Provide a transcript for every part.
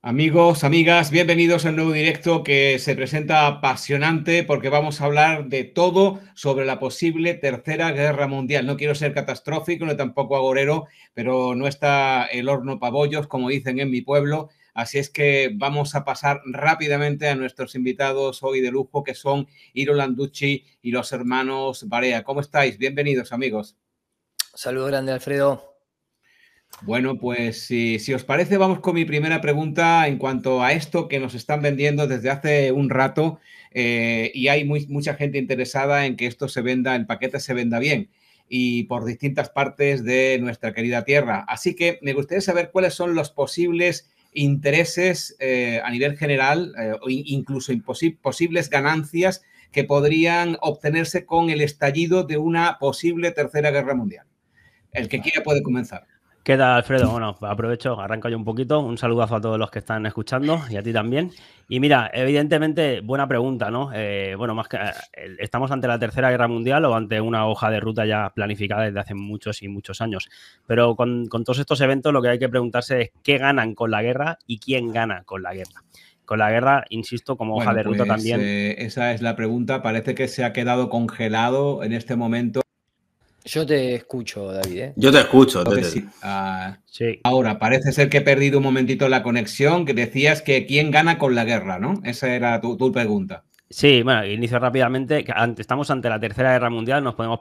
Amigos, amigas, bienvenidos al nuevo directo que se presenta apasionante porque vamos a hablar de todo sobre la posible tercera guerra mundial. No quiero ser catastrófico, no tampoco agorero, pero no está el horno pabollos, como dicen en mi pueblo, Así es que vamos a pasar rápidamente a nuestros invitados hoy de lujo, que son Iro Landucci y los hermanos Barea. ¿Cómo estáis? Bienvenidos, amigos. Saludos grande, Alfredo. Bueno, pues si, os parece, vamos con mi primera pregunta en cuanto a esto que nos están vendiendo desde hace un rato eh, y hay mucha gente interesada en que esto se venda, el paquete se venda bien y por distintas partes de nuestra querida tierra. Así que me gustaría saber cuáles son los posibles intereses eh, a nivel general eh, o incluso posibles ganancias que podrían obtenerse con el estallido de una posible tercera guerra mundial. El que quiera puede comenzar. ¿Qué tal, Alfredo? Bueno, aprovecho, arranco yo un poquito. Un saludazo a todos los que están escuchando y a ti también. Y mira, evidentemente, buena pregunta, ¿no? Eh, bueno, más que eh, estamos ante la Tercera Guerra Mundial o ante una hoja de ruta ya planificada desde hace muchos y muchos años. Pero con, todos estos eventos lo que hay que preguntarse es qué ganan con la guerra y quién gana con la guerra con la guerra, insisto, como hoja de ruta pues, también. Eh, esa es la pregunta. Parece que se ha quedado congelado en este momento yo te escucho, David. ¿eh? Yo te escucho. Ah, ahora, parece ser que he perdido un momentito la conexión, que decías que quién gana con la guerra, ¿no? Esa era tu pregunta. Sí, bueno, inicio rápidamente. Estamos ante la Tercera Guerra Mundial, nos podemos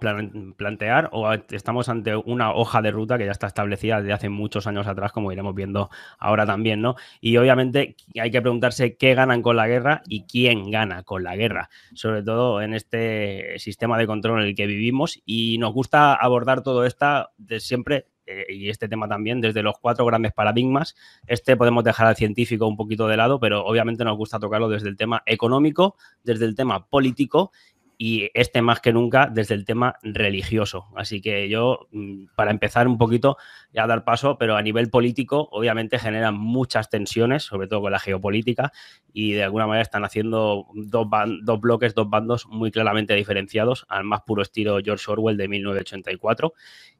plantear, o estamos ante una hoja de ruta que ya está establecida desde hace muchos años atrás, como iremos viendo ahora también, ¿no? Y obviamente hay que preguntarse qué ganan con la guerra y quién gana con la guerra, sobre todo en este sistema de control en el que vivimos. Y nos gusta abordar todo esto de siempre eh, y este tema también, desde los cuatro grandes paradigmas. Este podemos dejar al científico un poquito de lado, pero obviamente nos gusta tocarlo desde el tema económico, desde el tema político y este más que nunca desde el tema religioso. Así que yo, mm, para empezar un poquito, ya dar paso, pero a nivel político, obviamente generan muchas tensiones, sobre todo con la geopolítica, y de alguna manera están haciendo dos, dos bloques, dos bandos muy claramente diferenciados, al más puro estilo George Orwell de 1984.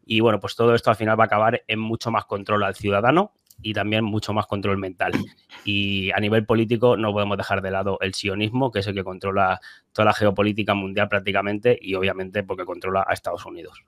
Y bueno, pues todo esto al final va a acabar en mucho más control al ciudadano y también mucho más control mental. Y a nivel político no podemos dejar de lado el sionismo, que es el que controla toda la geopolítica mundial prácticamente y obviamente porque controla a Estados Unidos.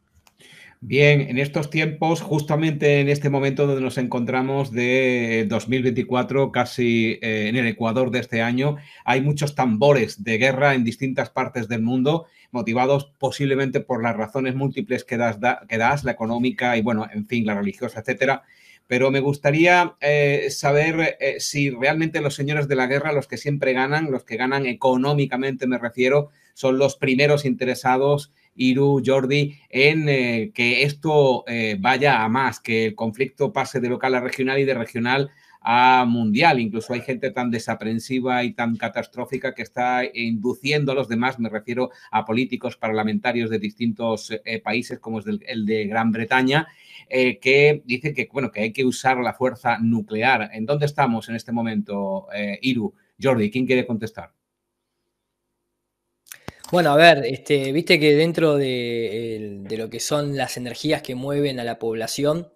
Bien, en estos tiempos, justamente en este momento donde nos encontramos de 2024, casi eh, en el Ecuador de este año, hay muchos tambores de guerra en distintas partes del mundo, motivados posiblemente por las razones múltiples que das, que das la económica y, bueno, en fin, la religiosa, etcétera pero me gustaría eh, saber eh, si realmente los señores de la guerra, los que siempre ganan, los que ganan económicamente me refiero, son los primeros interesados, Iru, Jordi, en eh, que esto vaya a más, que el conflicto pase de local a regional y de regional a mundial. Incluso hay gente tan desaprensiva y tan catastrófica que está induciendo a los demás, me refiero a políticos parlamentarios de distintos eh, países, como es el de Gran Bretaña, eh, que dice que, bueno, que hay que usar la fuerza nuclear. ¿En dónde estamos en este momento, eh, Iru? Jordi, ¿quién quiere contestar? Bueno, a ver, este, viste que dentro de, lo que son las energías que mueven a la población,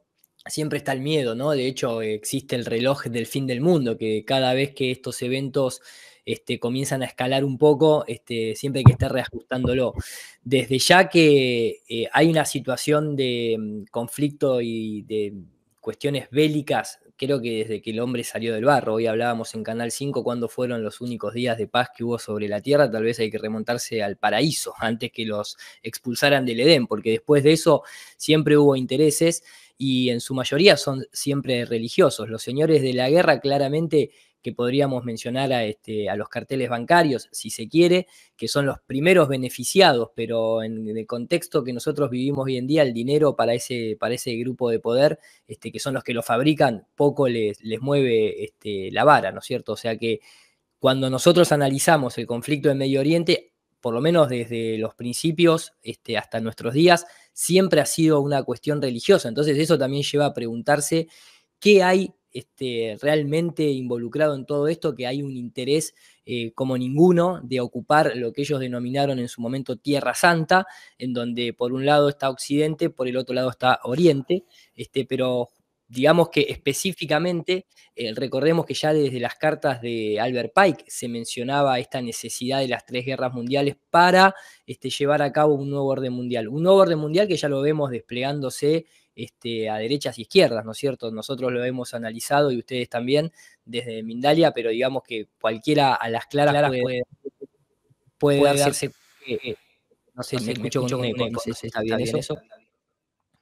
siempre está el miedo, ¿no? De hecho, existe el reloj del fin del mundo, que cada vez que estos eventos este, comienzan a escalar un poco, este, siempre hay que estar reajustándolo. Desde ya que eh, hay una situación de mm, conflicto y de cuestiones bélicas, creo que desde que el hombre salió del barro, hoy hablábamos en Canal 5 cuando fueron los únicos días de paz que hubo sobre la Tierra, tal vez hay que remontarse al paraíso antes que los expulsaran del Edén, porque después de eso siempre hubo intereses y en su mayoría son siempre religiosos. Los señores de la guerra claramente que podríamos mencionar a, este, a los carteles bancarios, si se quiere, que son los primeros beneficiados, pero en, el contexto que nosotros vivimos hoy en día, el dinero para ese, grupo de poder, este, que son los que lo fabrican, poco les, les mueve este, la vara, ¿no es cierto? O sea que cuando nosotros analizamos el conflicto en Medio Oriente, por lo menos desde los principios este, hasta nuestros días, siempre ha sido una cuestión religiosa. Entonces eso también lleva a preguntarse qué hay este, realmente involucrado en todo esto, que hay un interés eh, como ninguno de ocupar lo que ellos denominaron en su momento Tierra Santa, en donde por un lado está Occidente, por el otro lado está Oriente, este, pero digamos que específicamente, eh, recordemos que ya desde las cartas de Albert Pike se mencionaba esta necesidad de las tres guerras mundiales para este, llevar a cabo un nuevo orden mundial. Un nuevo orden mundial que ya lo vemos desplegándose este, a derechas y izquierdas, ¿no es cierto? Nosotros lo hemos analizado y ustedes también desde Mindalia, pero digamos que cualquiera a las claras, puede, darse... Eh, no sé, si se con, eco, si está, bien, eso.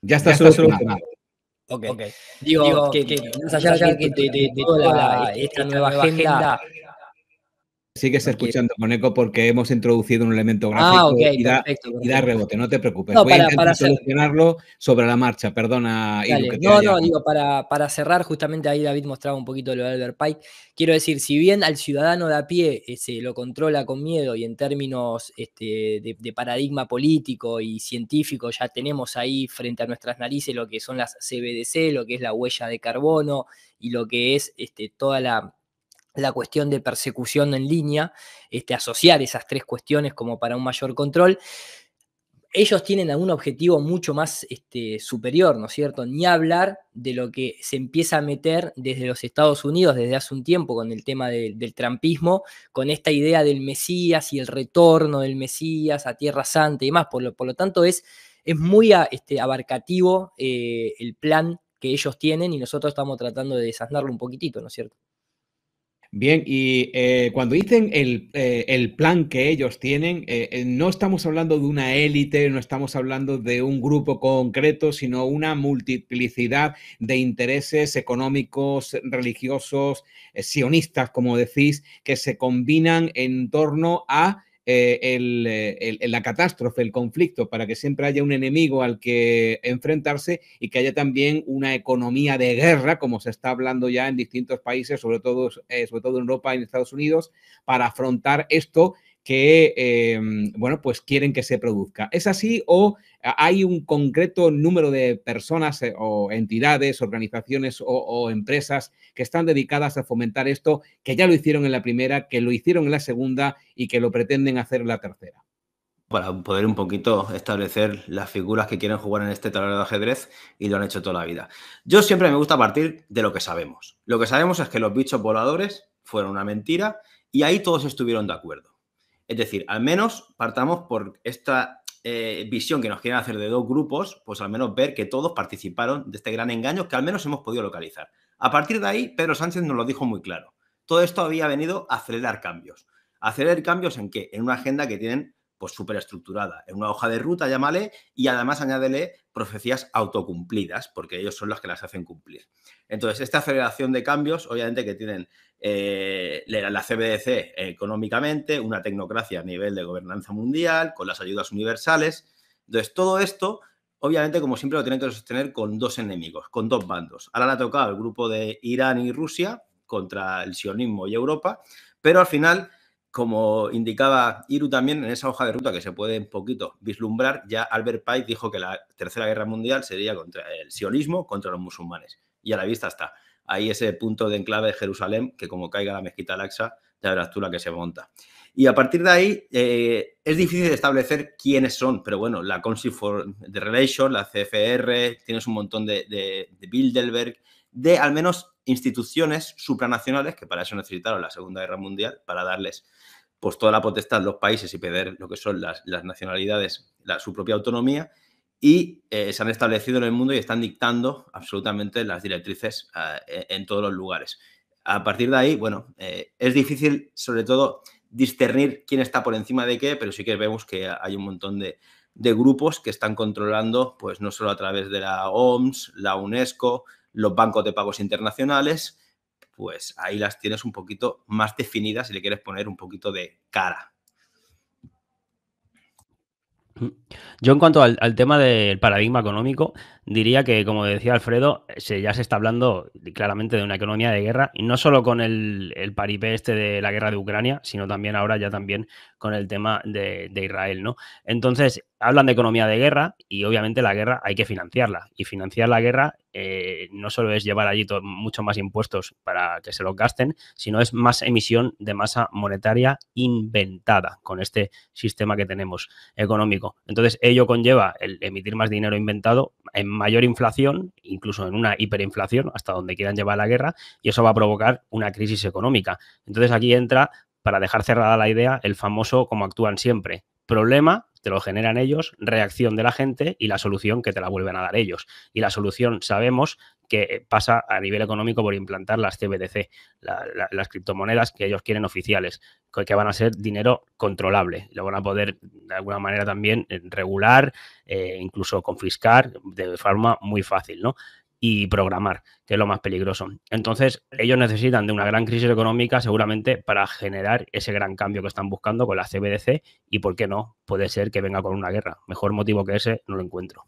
Ya está, ya el solucionado. Ok. okay. Digo, que, más allá de, de, esta, nueva agenda Sigues escuchando con porque hemos introducido un elemento ah, gráfico ah, y, da, rebote, no te preocupes. Voy a intentar solucionarlo sobre la marcha, perdona. no, no, digo, para, para, cerrar, justamente ahí David mostraba un poquito lo de Albert Pike. Quiero decir, si bien al ciudadano de a pie eh, se lo controla con miedo y en términos este, de, paradigma político y científico ya tenemos ahí frente a nuestras narices lo que son las CBDC, lo que es la huella de carbono y lo que es este, toda la la cuestión de persecución en línea, este, asociar esas tres cuestiones como para un mayor control. Ellos tienen algún objetivo mucho más este, superior, ¿no es cierto? Ni hablar de lo que se empieza a meter desde los Estados Unidos desde hace un tiempo con el tema del trampismo, con esta idea del Mesías y el retorno del Mesías a Tierra Santa y más. Por lo, por lo tanto, es, es muy este, abarcativo eh, el plan que ellos tienen y nosotros estamos tratando de desasnarlo un poquitito, ¿no es cierto? Bien, y eh, cuando dicen eh, el, plan que ellos tienen, eh, no estamos hablando de una élite, no estamos hablando de un grupo concreto, sino una multiplicidad de intereses económicos, religiosos, sionistas, como decís, que se combinan en torno a eh, eh, la catástrofe, el conflicto, para que siempre haya un enemigo al que enfrentarse y que haya también una economía de guerra, como se está hablando ya en distintos países, sobre todo, eh, sobre todo en Europa y en Estados Unidos, para afrontar esto que, em, bueno, pues quieren que se produzca. ¿Es así o hay un concreto número de personas eh, o entidades, organizaciones o, o, empresas que están dedicadas a fomentar esto, que ya lo hicieron en la primera, que lo hicieron en la segunda y que lo pretenden hacer en la tercera? Para poder un poquito establecer las figuras que quieren jugar en este tablero de ajedrez y lo han hecho toda la vida. Yo siempre me gusta partir de lo que sabemos. Lo que sabemos es que los bichos voladores fueron una mentira y ahí todos estuvieron de acuerdo. Es decir, al menos partamos por esta eh, visión que nos quieren hacer de dos grupos, pues al menos ver que todos participaron de este gran engaño que al menos hemos podido localizar. A partir de ahí, Pedro Sánchez nos lo dijo muy claro. Todo esto había venido a acelerar cambios. ¿Acelerar cambios en qué? En una agenda que tienen pues súper estructurada. En una hoja de ruta, llámale, y además añádele profecías autocumplidas, porque ellos son los que las hacen cumplir. Entonces, esta federación de cambios, obviamente que tienen eh, la CBDC económicamente, una tecnocracia a nivel de gobernanza mundial, con las ayudas universales. Entonces, todo esto, obviamente, como siempre, lo tienen que sostener con dos enemigos, con dos bandos. Ahora le ha tocado el grupo de Irán y Rusia contra el sionismo y Europa, pero al final como indicaba Iru también en esa hoja de ruta que se puede un poquito vislumbrar, ya Albert Pike dijo que la Tercera Guerra Mundial sería contra el sionismo, contra los musulmanes. Y a la vista está. Ahí ese punto de enclave de Jerusalén, que como caiga la mezquita Al-Aqsa, ya verás tú la que se monta. Y a partir de ahí eh, es difícil establecer quiénes son, pero bueno, la Council for the Relations, la CFR, tienes un montón de, de Bilderberg, de al menos instituciones supranacionales, que para eso necesitaron la Segunda Guerra Mundial, para darles pues toda la potestad los países y perder lo que son las, nacionalidades, su propia autonomía, y eh, se han establecido en el mundo y están dictando absolutamente las directrices eh, en todos los lugares. A partir de ahí, bueno, eh, es difícil sobre todo discernir quién está por encima de qué, pero sí que vemos que hay un montón de grupos que están controlando, pues no solo a través de la OMS, la UNESCO, los bancos de pagos internacionales, pues ahí las tienes un poquito más definidas si le quieres poner un poquito de cara. Yo en cuanto al, al tema del paradigma económico, diría que, como decía Alfredo, ya se está hablando claramente de una economía de guerra, y no solo con el, el paripé este de la guerra de Ucrania, sino también ahora ya también con el tema de, Israel, ¿no? Entonces, hablan de economía de guerra y obviamente la guerra hay que financiarla. Y financiar la guerra eh, no solo es llevar allí mucho más impuestos para que se los gasten, sino es más emisión de masa monetaria inventada con este sistema que tenemos económico. Entonces ello conlleva el emitir más dinero inventado en mayor inflación, incluso en una hiperinflación, hasta donde quieran llevar la guerra, y eso va a provocar una crisis económica. Entonces aquí entra, para dejar cerrada la idea, el famoso como actúan siempre. Problema, te lo generan ellos, reacción de la gente y la solución que te la vuelven a dar ellos. Y la solución, sabemos, que eh, pasa a nivel económico por implantar las CBDC, las criptomonedas que ellos quieren oficiales, que van a ser dinero controlable. Lo van a poder de alguna manera también eh, regular, eh, incluso confiscar de forma muy fácil, ¿no? y programar, que es lo más peligroso. Entonces, ellos necesitan de una gran crisis económica seguramente para generar ese gran cambio que están buscando con las CBDC y, ¿por qué no? Puede ser que venga con una guerra. Mejor motivo que ese no lo encuentro.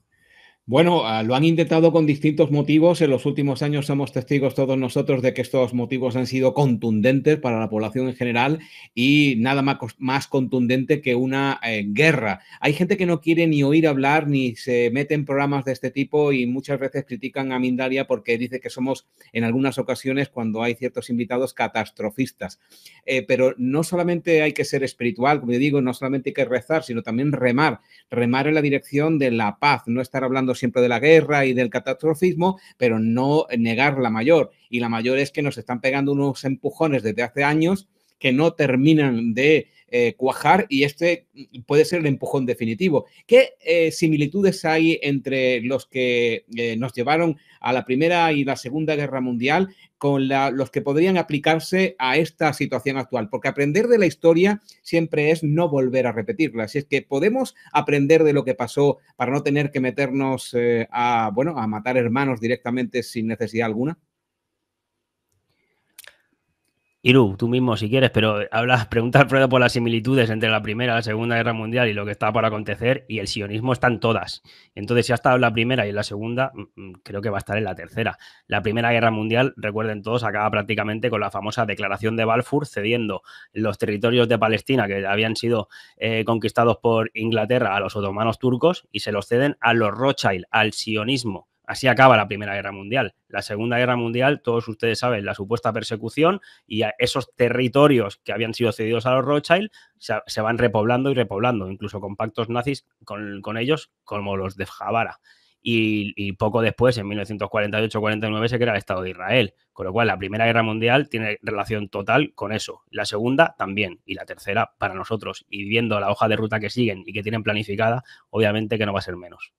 Bueno, ah, lo han intentado con distintos motivos. En los últimos años somos testigos todos nosotros de que estos motivos han sido contundentes para la población en general y nada más contundente que una eh, guerra. Hay gente que no quiere ni oír hablar ni se mete en programas de este tipo y muchas veces critican a Mindaria porque dice que somos en algunas ocasiones cuando hay ciertos invitados catastrofistas. Eh, pero no solamente hay que ser espiritual, como yo digo, no solamente hay que rezar, sino también remar, remar en la dirección de la paz, no estar hablando siempre de la guerra y del catastrofismo, pero no negar la mayor. Y la mayor es que nos están pegando unos empujones desde hace años que no terminan de eh, cuajar y este puede ser el empujón definitivo. ¿Qué eh, similitudes hay entre los que eh, nos llevaron a la Primera y la Segunda Guerra Mundial con los que podrían aplicarse a esta situación actual? Porque aprender de la historia siempre es no volver a repetirla. Así es que podemos aprender de lo que pasó para no tener que meternos a, bueno, a matar hermanos directamente sin necesidad alguna. Iru, tú mismo si quieres, pero eh, hablas, pregunta Alfredo por las similitudes entre la Primera y la Segunda Guerra Mundial y lo que está por acontecer, y el sionismo están todas. Entonces, si ha estado en la Primera y en la Segunda, mm, mm, creo que va a estar en la Tercera. La Primera Guerra Mundial, recuerden todos, acaba prácticamente con la famosa Declaración de Balfour cediendo los territorios de Palestina que habían sido eh, conquistados por Inglaterra a los otomanos turcos y se los ceden a los Rothschild, al sionismo Así acaba la Primera Guerra Mundial. La Segunda Guerra Mundial, todos ustedes saben, la supuesta persecución y esos territorios que habían sido cedidos a los Rothschild se, van repoblando y repoblando, incluso con pactos nazis con, ellos, como los de Javara. Y, y, poco después, en 1948-49, se crea el Estado de Israel. Con lo cual, la Primera Guerra Mundial tiene relación total con eso. La segunda también. Y la tercera para nosotros. Y viendo la hoja de ruta que siguen y que tienen planificada, obviamente que no va a ser menos.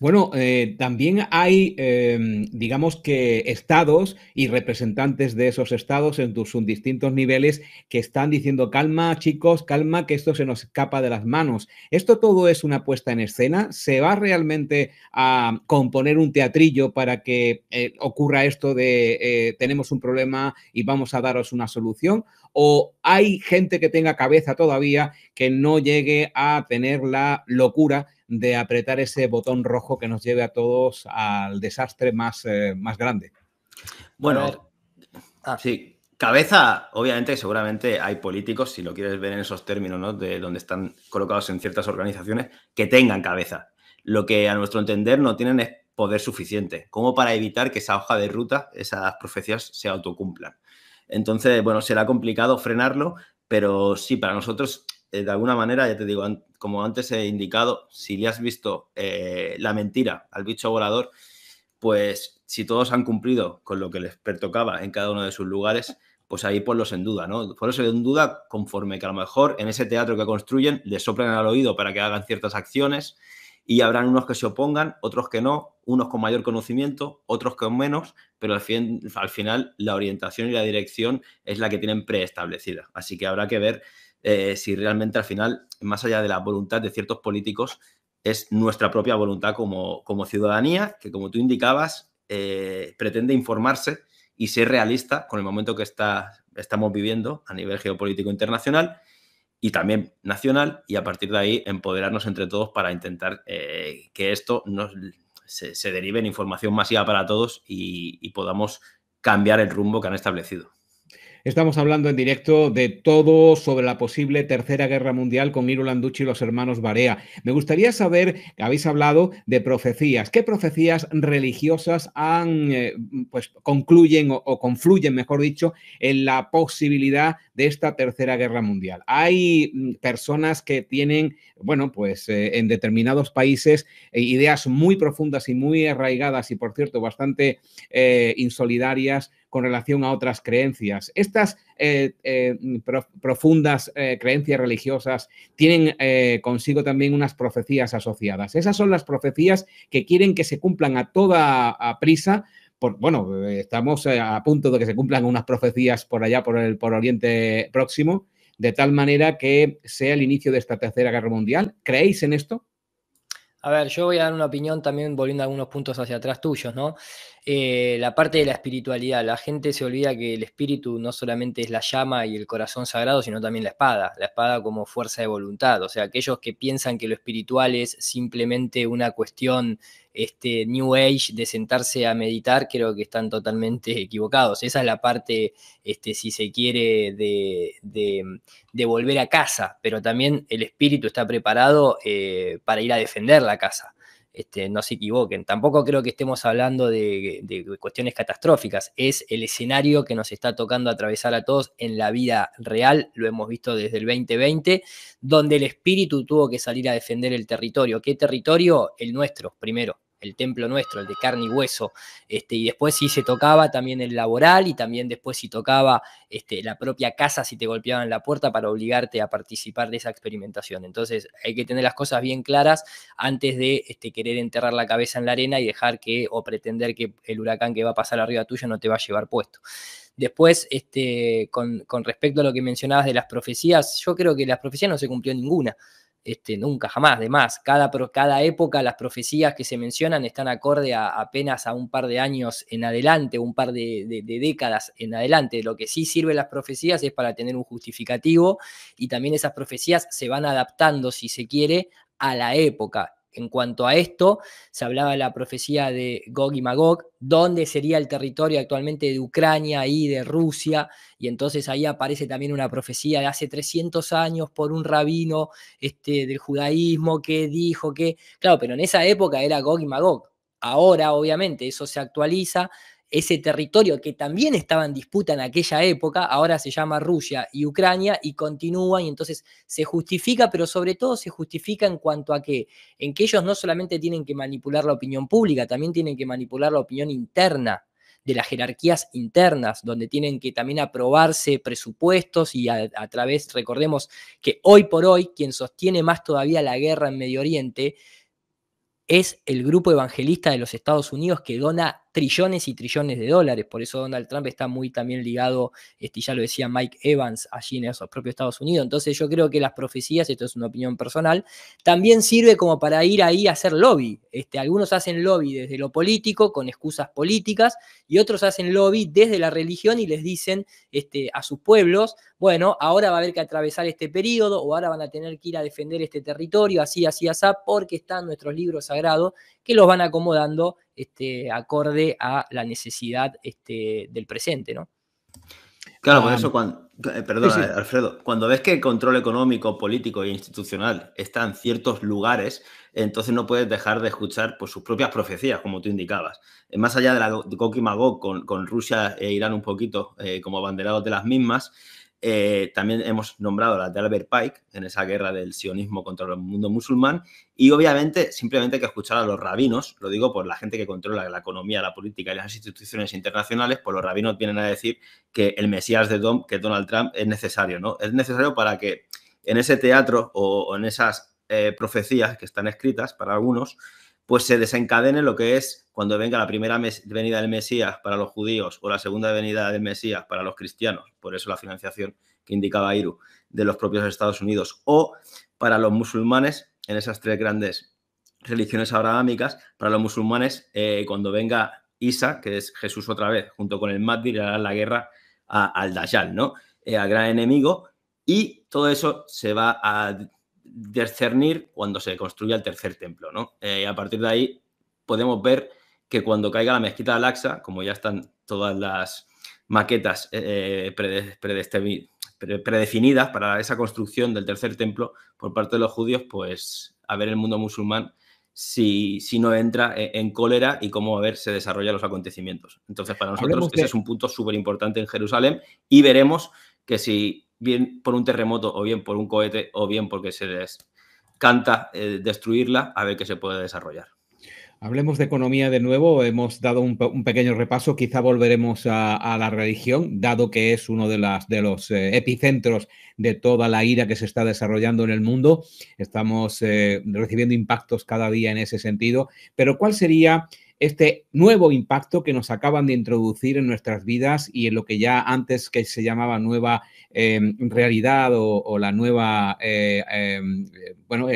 Bueno, eh, también hay, em, digamos que, estados y representantes de esos estados en sus distintos niveles que están diciendo, calma chicos, calma, que esto se nos escapa de las manos. Esto todo es una puesta en escena. ¿Se va realmente a componer un teatrillo para que eh, ocurra esto de eh, tenemos un problema y vamos a daros una solución? ¿O hay gente que tenga cabeza todavía que no llegue a tener la locura? de apretar ese botón rojo que nos lleve a todos al desastre más, eh, más grande. Bueno, ah, sí, cabeza, obviamente, seguramente hay políticos, si lo quieres ver en esos términos, ¿no? De donde están colocados en ciertas organizaciones, que tengan cabeza. Lo que a nuestro entender no tienen es poder suficiente, como para evitar que esa hoja de ruta, esas profecías se autocumplan. Entonces, bueno, será complicado frenarlo, pero sí, para nosotros, eh, de alguna manera, ya te digo, como antes he indicado, si le has visto eh, la mentira al bicho volador, pues si todos han cumplido con lo que les pertocaba en cada uno de sus lugares, pues ahí ponlos en duda, ¿no? Ponlos en duda conforme que a lo mejor en ese teatro que construyen les soplan al oído para que hagan ciertas acciones y habrán unos que se opongan, otros que no, unos con mayor conocimiento, otros con menos, pero al final la orientación y la dirección es la que tienen preestablecida. Así que habrá que ver eh, si realmente al final, más allá de la voluntad de ciertos políticos, es nuestra propia voluntad como, como ciudadanía, que como tú indicabas, eh, pretende informarse y ser realista con el momento que estamos viviendo a nivel geopolítico internacional y también nacional, y a partir de ahí empoderarnos entre todos para intentar eh, que esto nos, se, derive en información masiva para todos y podamos cambiar el rumbo que han establecido. Estamos hablando en directo de todo sobre la posible Tercera Guerra Mundial con Miro Landucci y los hermanos Barea. Me gustaría saber, habéis hablado de profecías. ¿Qué profecías religiosas han, eh, pues, concluyen o, confluyen, mejor dicho, en la posibilidad de esta Tercera Guerra Mundial? Hay mm, personas que tienen, bueno, pues eh, en determinados países eh, ideas muy profundas y muy arraigadas y, por cierto, bastante insolidarias con relación a otras creencias. Estas eh, eh, profundas eh, creencias religiosas tienen consigo también unas profecías asociadas. Esas son las profecías que quieren que se cumplan a toda prisa por, bueno, estamos a punto de que se cumplan unas profecías por allá, por el por Oriente Próximo, de tal manera que sea el inicio de esta Tercera Guerra Mundial. ¿Creéis en esto? A ver, yo voy a dar una opinión también volviendo a algunos puntos hacia atrás tuyos, ¿no? Eh, la parte de la espiritualidad. La gente se olvida que el espíritu no solamente es la llama y el corazón sagrado, sino también la espada, la espada como fuerza de voluntad. O sea, aquellos que piensan que lo espiritual es simplemente una cuestión este, New Age de sentarse a meditar, creo que están totalmente equivocados. Esa es la parte, este, si se quiere, de, de, volver a casa, pero también el espíritu está preparado eh, para ir a defender la casa. Este, no se equivoquen. Tampoco creo que estemos hablando de, de, cuestiones catastróficas. Es el escenario que nos está tocando atravesar a todos en la vida real. Lo hemos visto desde el 2020, donde el espíritu tuvo que salir a defender el territorio. ¿Qué territorio? El nuestro, primero el templo nuestro, el de carne y hueso, este, y después si se tocaba también el laboral y también después si tocaba este, la propia casa si te golpeaban la puerta para obligarte a participar de esa experimentación. Entonces hay que tener las cosas bien claras antes de este, querer enterrar la cabeza en la arena y dejar que o pretender que el huracán que va a pasar arriba tuyo no te va a llevar puesto. Después, este, con, con respecto a lo que mencionabas de las profecías, yo creo que las profecías no se cumplió ninguna. Este, nunca jamás, de más. Cada, cada época, las profecías que se mencionan están acorde a, apenas a un par de años en adelante, un par de, de, décadas en adelante. Lo que sí sirven las profecías es para tener un justificativo y también esas profecías se van adaptando, si se quiere, a la época en cuanto a esto, se hablaba de la profecía de Gog y Magog, dónde sería el territorio actualmente de Ucrania y de Rusia, y entonces ahí aparece también una profecía de hace 300 años por un rabino este, del judaísmo que dijo que, claro, pero en esa época era Gog y Magog. Ahora, obviamente, eso se actualiza, ese territorio que también estaba en disputa en aquella época, ahora se llama Rusia y Ucrania y continúa y entonces se justifica, pero sobre todo se justifica en cuanto a que, en que ellos no solamente tienen que manipular la opinión pública, también tienen que manipular la opinión interna de las jerarquías internas, donde tienen que también aprobarse presupuestos y a través, recordemos que hoy por hoy quien sostiene más todavía la guerra en Medio Oriente es el grupo evangelista de los Estados Unidos que dona trillones y trillones de dólares. Por eso Donald Trump está muy también ligado, este, ya lo decía Mike Evans, allí en esos propios Estados Unidos. Entonces yo creo que las profecías, esto es una opinión personal, también sirve como para ir ahí a hacer lobby. Este, algunos hacen lobby desde lo político, con excusas políticas, y otros hacen lobby desde la religión y les dicen este, a sus pueblos, bueno, ahora va a haber que atravesar este periodo o ahora van a tener que ir a defender este territorio, así, así, así, porque están nuestros libros sagrados que los van acomodando este, acorde a la necesidad este, del presente, ¿no? Claro, ah, por eso cuando, eh, Alfredo, cuando ves que el control económico, político e institucional está en ciertos lugares, entonces no puedes dejar de escuchar pues, sus propias profecías, como tú indicabas. Eh, más allá de la Gok y con, Rusia e Irán un poquito eh, como abanderados de las mismas, eh, también hemos nombrado la de Albert Pike en esa guerra del sionismo contra el mundo musulmán y obviamente simplemente hay que escuchar a los rabinos, lo digo por la gente que controla la economía, la política y las instituciones internacionales, pues los rabinos vienen a decir que el Mesías de que Donald Trump es necesario, ¿no? Es necesario para que en ese teatro o, en esas eh, profecías que están escritas para algunos, pues se desencadene lo que es cuando venga la primera venida del Mesías para los judíos o la segunda venida del Mesías para los cristianos, por eso la financiación que indicaba Iru de los propios Estados Unidos, o para los musulmanes en esas tres grandes religiones abrahámicas, para los musulmanes eh, cuando venga Isa, que es Jesús otra vez, junto con el mártir, hará la guerra a, al Dajjal, ¿no? Eh, al gran enemigo, y todo eso se va a discernir cuando se construya el tercer templo, ¿no? Eh, a partir de ahí podemos ver que cuando caiga la mezquita de Al-Aqsa, como ya están todas las maquetas eh, eh, predefinidas para esa construcción del tercer templo por parte de los judíos, pues a ver el mundo musulmán si, si no entra e-, en cólera y cómo a ver se desarrollan los acontecimientos. Entonces, para nosotros ese es un punto súper importante en Jerusalén y veremos que si bien por un terremoto o bien por un cohete o bien porque se les canta eh, destruirla, a ver qué se puede desarrollar. Hablemos de economía de nuevo. Hemos dado un, pequeño repaso. Quizá volveremos a, la religión, dado que es uno de, las, de los eh, epicentros de toda la ira que se está desarrollando en el mundo. Estamos eh, recibiendo impactos cada día en ese sentido. Pero ¿cuál sería este nuevo impacto que nos acaban de introducir en nuestras vidas y en lo que ya antes que se llamaba nueva em, realidad o, la nueva, eh, em, bueno,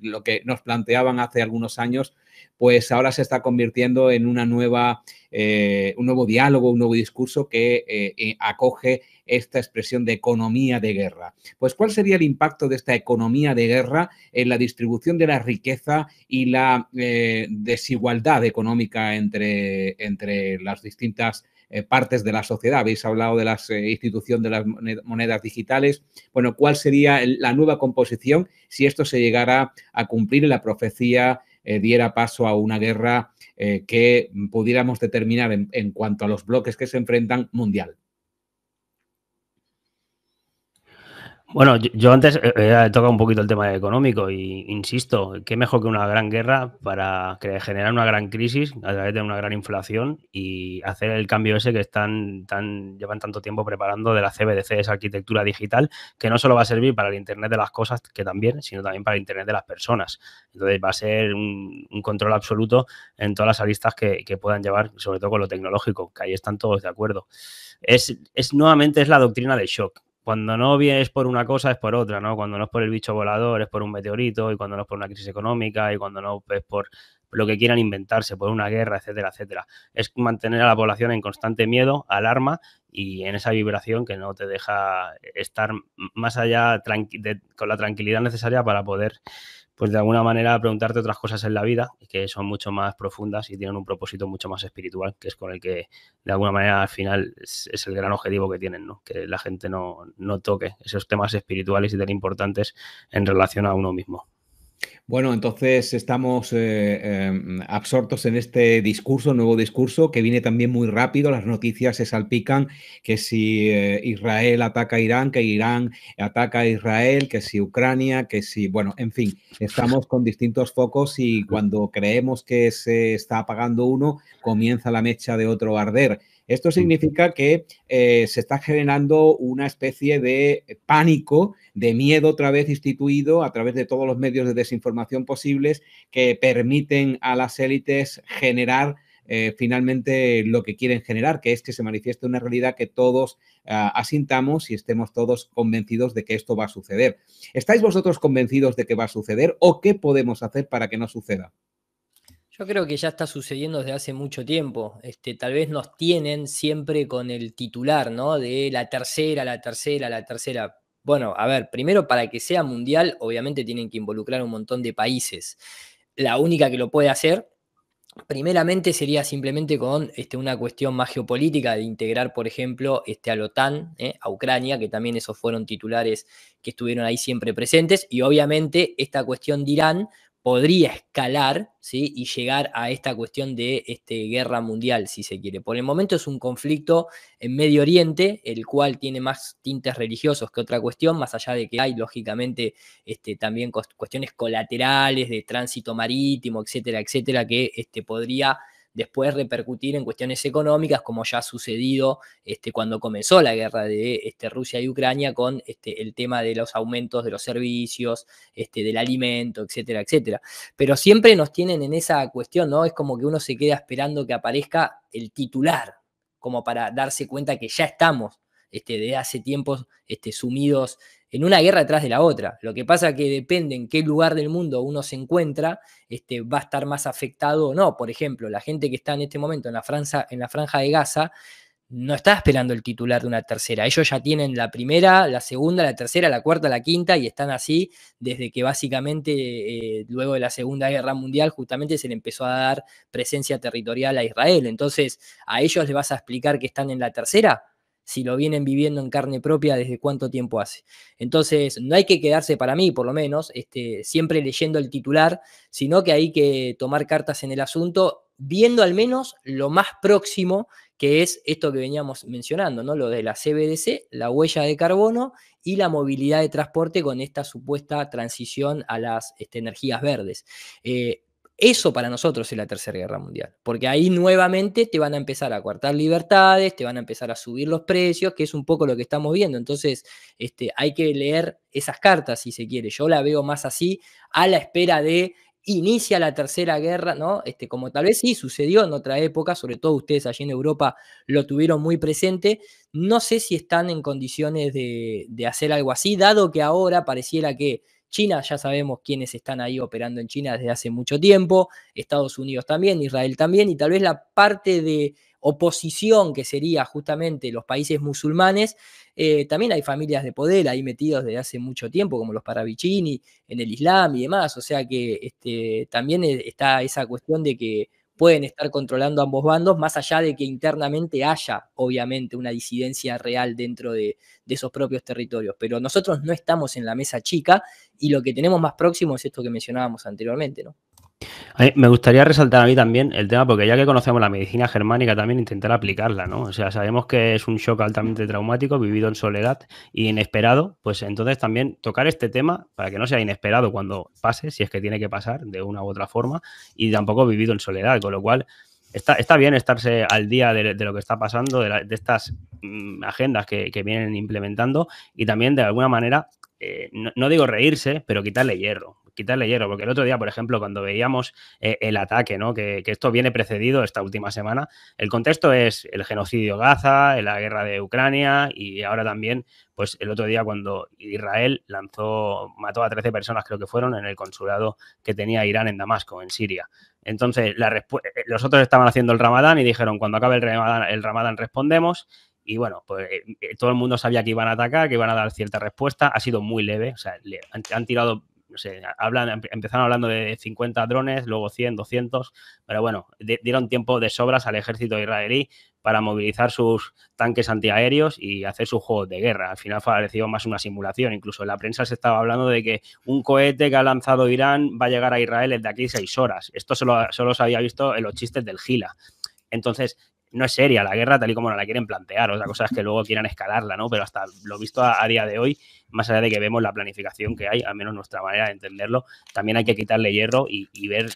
lo que nos planteaban hace algunos años, pues ahora se está convirtiendo en una nueva, eh, un nuevo diálogo, un nuevo discurso que eh, acoge esta expresión de economía de guerra. Pues, ¿cuál sería el impacto de esta economía de guerra en la distribución de la riqueza y la eh, desigualdad económica entre, entre las distintas eh, partes de la sociedad. Habéis hablado de la eh, institución de las monedas digitales. Bueno, ¿cuál sería la nueva composición si esto se llegara a cumplir y la profecía diera paso a una guerra que pudiéramos determinar en, en cuanto a los bloques que se enfrentan mundial? Bueno, yo, antes eh, he tocado un poquito el tema económico y insisto, qué mejor que una gran guerra para generar una gran crisis a través de una gran inflación y hacer el cambio ese que están tan llevan tanto tiempo preparando de la CBDC, esa arquitectura digital que no solo va a servir para el Internet de las cosas que también, sino también para el Internet de las personas. Entonces va a ser un, control absoluto en todas las aristas que, puedan llevar, sobre todo con lo tecnológico, que ahí están todos de acuerdo. Es, es nuevamente es la doctrina de shock cuando no es por una cosa es por otra, ¿no? Cuando no es por el bicho volador es por un meteorito y cuando no es por una crisis económica y cuando no es por lo que quieran inventarse, por una guerra, etcétera, etcétera. Es mantener a la población en constante miedo, alarma y en esa vibración que no te deja estar más allá con la tranquilidad necesaria para poder pues de alguna manera preguntarte otras cosas en la vida que son mucho más profundas y tienen un propósito mucho más espiritual, que es con el que de alguna manera al final es, es el gran objetivo que tienen, ¿no? que la gente no, no toque esos temas espirituales y tan importantes en relación a uno mismo. Bueno, entonces estamos eh, em, absortos en este discurso, nuevo discurso, que viene también muy rápido. Las noticias se salpican que si eh, Israel ataca a Irán, que Irán ataca a Israel, que si Ucrania, que si, bueno, en fin, estamos con distintos focos y cuando creemos que se está apagando uno, comienza la mecha de otro arder. Esto mm. significa que eh, se está generando una especie de pánico, de miedo otra vez instituido a través de todos los medios de desinformación posibles que permiten a las élites generar eh, finalmente lo que quieren generar, que es que se manifieste una realidad que todos eh, asintamos y estemos todos convencidos de que esto va a suceder. ¿Estáis vosotros convencidos de que va a suceder o qué podemos hacer para que no suceda? Yo creo que ya está sucediendo desde hace mucho tiempo. Este, tal vez nos tienen siempre con el titular, ¿no? De la tercera, la tercera, la tercera. Bueno, a ver, primero para que sea mundial, obviamente tienen que involucrar un montón de países. La única que lo puede hacer, primeramente, sería simplemente con este, una cuestión más geopolítica de integrar, por ejemplo, este, a la OTAN, ¿eh? a Ucrania, que también esos fueron titulares que estuvieron ahí siempre presentes. Y obviamente esta cuestión de Irán podría escalar ¿sí? y llegar a esta cuestión de este, guerra mundial, si se quiere. Por el momento es un conflicto en Medio Oriente, el cual tiene más tintes religiosos que otra cuestión, más allá de que hay, lógicamente, este, también cuestiones colaterales de tránsito marítimo, etcétera, etcétera, que este, podría después repercutir en cuestiones económicas, como ya ha sucedido este, cuando comenzó la guerra de este, Rusia y Ucrania con este, el tema de los aumentos de los servicios, este, del alimento, etcétera, etcétera. Pero siempre nos tienen en esa cuestión, ¿no? Es como que uno se queda esperando que aparezca el titular, como para darse cuenta que ya estamos este, de hace tiempos este, sumidos en una guerra detrás de la otra. Lo que pasa es que depende en qué lugar del mundo uno se encuentra, este, va a estar más afectado o no. Por ejemplo, la gente que está en este momento en la, franja de Gaza no está esperando el titular de una tercera. Ellos ya tienen la primera, la segunda, la tercera, la cuarta, la quinta y están así desde que básicamente eh, luego de la Segunda Guerra Mundial justamente se le empezó a dar presencia territorial a Israel. Entonces, ¿a ellos les vas a explicar que están en la tercera? si lo vienen viviendo en carne propia desde cuánto tiempo hace. Entonces, no hay que quedarse para mí, por lo menos, este, siempre leyendo el titular, sino que hay que tomar cartas en el asunto, viendo al menos lo más próximo que es esto que veníamos mencionando, ¿no? Lo de la CBDC, la huella de carbono y la movilidad de transporte con esta supuesta transición a las este, energías verdes. Eh, eso para nosotros es la Tercera Guerra Mundial, porque ahí nuevamente te van a empezar a coartar libertades, te van a empezar a subir los precios, que es un poco lo que estamos viendo. Entonces, este, hay que leer esas cartas si se quiere. Yo la veo más así, a la espera de inicia la tercera guerra, ¿no? Este, como tal vez sí sucedió en otra época, sobre todo ustedes allí en Europa lo tuvieron muy presente. No sé si están en condiciones de hacer algo así, dado que ahora pareciera que China, ya sabemos quiénes están ahí operando en China desde hace mucho tiempo, Estados Unidos también, Israel también, y tal vez la parte de oposición que sería justamente los países musulmanes, eh, también hay familias de poder ahí metidos desde hace mucho tiempo, como los paravicini, en el Islam y demás, o sea que este, también eh, está esa cuestión de que pueden estar controlando ambos bandos, más allá de que internamente haya, obviamente, una disidencia real dentro de, esos propios territorios. Pero nosotros no estamos en la mesa chica y lo que tenemos más próximo es esto que mencionábamos anteriormente, ¿no? me gustaría resaltar a mí también el tema, porque ya que conocemos la medicina germánica, también intentar aplicarla, ¿no? O sea, sabemos que es un shock altamente traumático, vivido en soledad y inesperado, pues entonces también tocar este tema para que no sea inesperado cuando pase, si es que tiene que pasar de una u otra forma, y tampoco vivido en soledad, con lo cual Está, bien estarse al día de, lo que está pasando, de, estas mm, agendas que, vienen implementando y también de alguna manera, eh, no, digo reírse, pero quitarle hierro quitarle hierro, porque el otro día, por ejemplo, cuando veíamos eh, el ataque, ¿no? Que, esto viene precedido esta última semana, el contexto es el genocidio Gaza, la guerra de Ucrania y ahora también, pues el otro día cuando Israel lanzó, mató a 13 personas, creo que fueron, en el consulado que tenía Irán en Damasco, en Siria. Entonces, eh, los otros estaban haciendo el ramadán y dijeron, cuando acabe el ramadán, respondemos y bueno, pues eh, todo el mundo sabía que iban a atacar, que iban a dar cierta respuesta. Ha sido muy leve, o sea, han, tirado no sé, hablan, empezaron hablando de 50 drones, luego 100, 200, pero bueno, dieron tiempo de sobras al ejército israelí para movilizar sus tanques antiaéreos y hacer sus juegos de guerra. Al final pareció más una simulación. Incluso en la prensa se estaba hablando de que un cohete que ha lanzado Irán va a llegar a Israel desde aquí seis horas. Esto solo, solo se había visto en los chistes del Gila. Entonces, no es seria la guerra tal y como no la quieren plantear. Otra cosa es que luego quieran escalarla, ¿no? Pero hasta lo visto a, día de hoy, más allá de que vemos la planificación que hay, al menos nuestra manera de entenderlo, también hay que quitarle hierro y, ver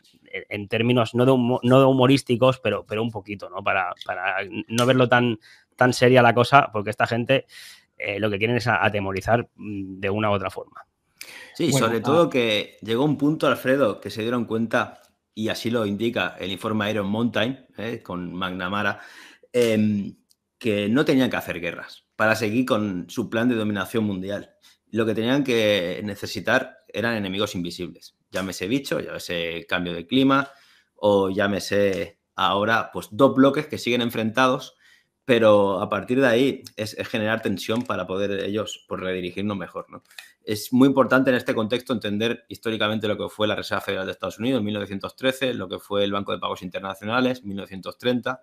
en términos no no humorísticos, pero, pero un poquito, ¿no? Para, no verlo tan, tan seria la cosa, porque esta gente eh, lo que quieren es atemorizar mm, de una u otra forma. Sí, sobre todo que llegó un punto, Alfredo, que se dieron cuenta y así lo indica el informe Iron Mountain ¿eh? con Magnamara, em, que no tenían que hacer guerras para seguir con su plan de dominación mundial. Lo que tenían que necesitar eran enemigos invisibles, llámese bicho, llámese cambio de clima o llámese ahora pues dos bloques que siguen enfrentados, pero a partir de ahí es, generar tensión para poder ellos pues, redirigirnos mejor. ¿no? Es muy importante en este contexto entender históricamente lo que fue la Reserva Federal de Estados Unidos en 1913, lo que fue el Banco de Pagos Internacionales en 1930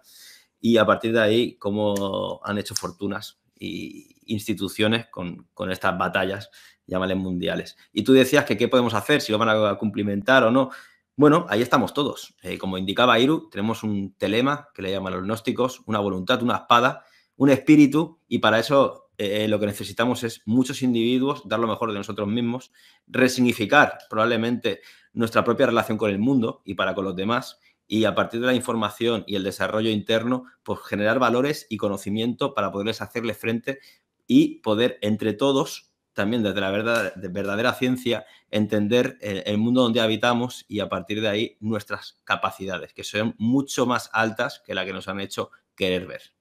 y a partir de ahí cómo han hecho fortunas y instituciones con, estas batallas, llámales mundiales. Y tú decías que qué podemos hacer, si lo van a cumplimentar o no. Bueno, ahí estamos todos. Eh, como indicaba Iru, tenemos un telema que le llaman los gnósticos, una voluntad, una espada, un espíritu, y para eso eh, eh, lo que necesitamos es muchos individuos dar lo mejor de nosotros mismos, resignificar probablemente nuestra propia relación con el mundo y para con los demás y a partir de la información y el desarrollo interno, pues generar valores y conocimiento para poderles hacerle frente y poder entre todos, también desde la verdadera ciencia, entender el, eh, el, mundo donde habitamos y a partir de ahí nuestras capacidades, que son mucho más altas que la que nos han hecho querer ver.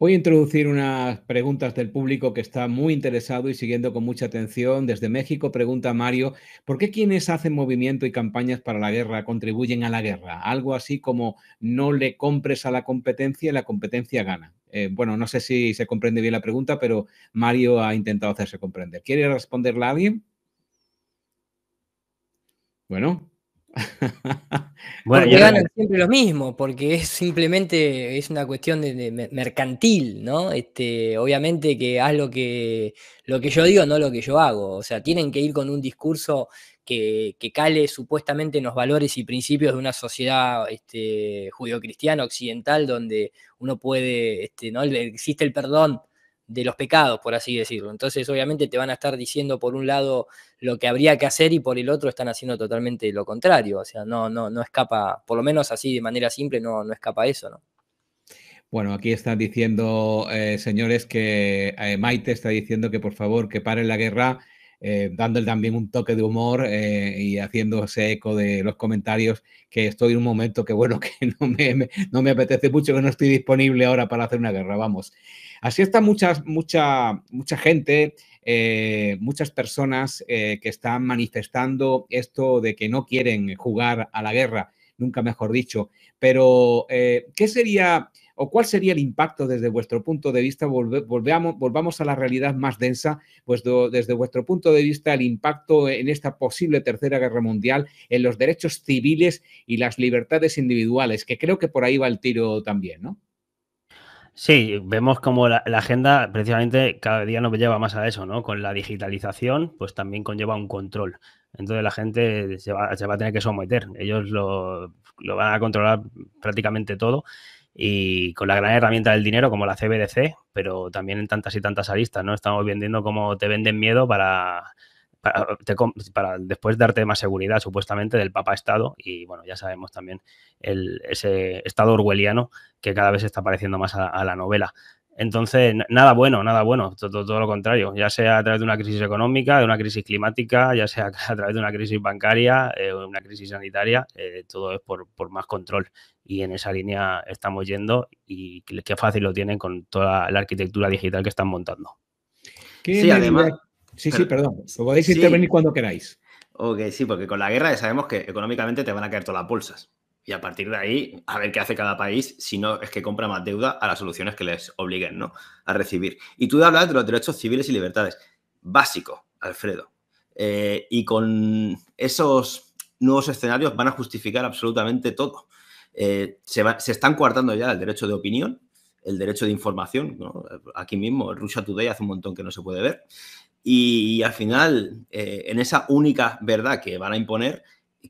Voy a introducir unas preguntas del público que está muy interesado y siguiendo con mucha atención. Desde México pregunta Mario, ¿por qué quienes hacen movimiento y campañas para la guerra contribuyen a la guerra? Algo así como no le compres a la competencia y la competencia gana. Eh, bueno, no sé si se comprende bien la pregunta, pero Mario ha intentado hacerse comprender. ¿Quiere responderla alguien? Bueno, bueno, porque ganan siempre lo mismo, porque es simplemente es una cuestión de, mercantil, ¿no? Este, obviamente que haz lo que, lo que yo digo, no lo que yo hago. O sea, tienen que ir con un discurso que, cale supuestamente en los valores y principios de una sociedad este, judio-cristiana occidental donde uno puede, este, ¿no? Existe el perdón de los pecados, por así decirlo. Entonces, obviamente te van a estar diciendo por un lado lo que habría que hacer y por el otro están haciendo totalmente lo contrario. O sea, no, no, no escapa, por lo menos así de manera simple, no, no escapa eso, ¿no? Bueno, aquí están diciendo, eh, señores, que eh, Maite está diciendo que por favor que paren la guerra, eh, dándole también un toque de humor y haciéndose eco de los comentarios, que estoy en un momento que, bueno, que no no me apetece mucho, que no estoy disponible ahora para hacer una guerra, vamos. Así está mucha, mucha, mucha gente, eh, muchas personas eh, que están manifestando esto de que no quieren jugar a la guerra, nunca mejor dicho. Pero, eh, ¿qué sería o cuál sería el impacto desde vuestro punto de vista? volvamos a la realidad más densa, pues desde vuestro punto de vista, el impacto en esta posible tercera guerra mundial, en los derechos civiles y las libertades individuales, que creo que por ahí va el tiro también, ¿no? Sí, vemos como la, agenda precisamente cada día nos lleva más a eso, ¿no? Con la digitalización, pues también conlleva un control. Entonces la gente se va, a tener que someter. Ellos lo, lo, van a controlar prácticamente todo y con la gran herramienta del dinero como la CBDC, pero también en tantas y tantas aristas, ¿no? Estamos vendiendo como te venden miedo para para, después darte más seguridad supuestamente del Papa Estado y bueno, ya sabemos también el, ese Estado orwelliano que cada vez está pareciendo más a, la novela. Entonces, nada bueno, nada bueno, todo, lo contrario, ya sea a través de una crisis económica, de una crisis climática, ya sea a través de una crisis bancaria, eh, una crisis sanitaria, eh, todo es por, más control. Y en esa línea estamos yendo y qué fácil lo tienen con toda la arquitectura digital que están montando. sí, además. Sí, sí, perdón. Podéis intervenir cuando queráis. Ok, sí, porque con la guerra ya sabemos que económicamente te van a caer todas las bolsas. Y a partir de ahí, a ver qué hace cada país, si no es que compra más deuda a las soluciones que les obliguen ¿no? a recibir. Y tú hablas de los derechos civiles y libertades. Básico, Alfredo. Eh, y con esos nuevos escenarios van a justificar absolutamente todo. Eh, se, están coartando ya el derecho de opinión, el derecho de información. Aquí mismo, Russia Today hace un montón que no se puede ver. Y, al final, eh, en esa única verdad que van a imponer,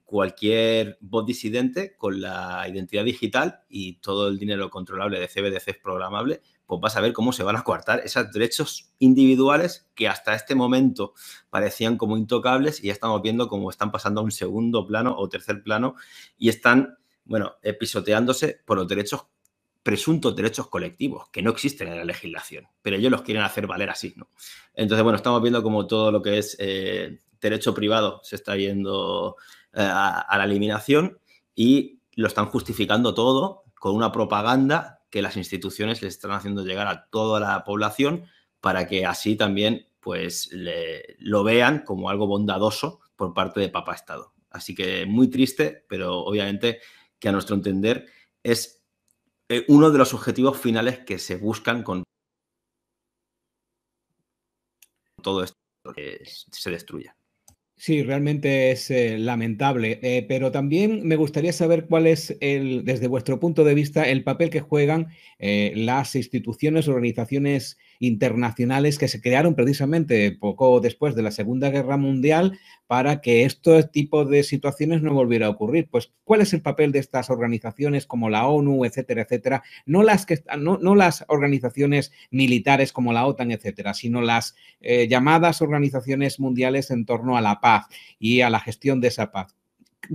cualquier voz disidente con la identidad digital y todo el dinero controlable de es programable, pues vas a ver cómo se van a coartar esos derechos individuales que hasta este momento parecían como intocables y ya estamos viendo cómo están pasando a un segundo plano o tercer plano y están, bueno, eh, pisoteándose por los derechos presuntos derechos colectivos que no existen en la legislación, pero ellos los quieren hacer valer así, ¿no? Entonces, bueno, estamos viendo como todo lo que es eh, derecho privado se está yendo eh, a, la eliminación y lo están justificando todo con una propaganda que las instituciones les están haciendo llegar a toda la población para que así también pues lo vean como algo bondadoso por parte de Papa Estado. Así que muy triste, pero obviamente que a nuestro entender es eh, uno de los objetivos finales que se buscan con todo esto que se destruya. Sí, realmente es eh, lamentable, eh, pero también me gustaría saber cuál es, el, desde vuestro punto de vista, el papel que juegan las instituciones, organizaciones internacionales que se crearon precisamente poco después de la Segunda Guerra Mundial para que este tipo de situaciones no volviera a ocurrir. Pues, ¿cuál es el papel de estas organizaciones como la ONU, etcétera, etcétera? No las, que, las organizaciones militares como la OTAN, etcétera, sino las eh, llamadas organizaciones mundiales en torno a la paz y a la gestión de esa paz.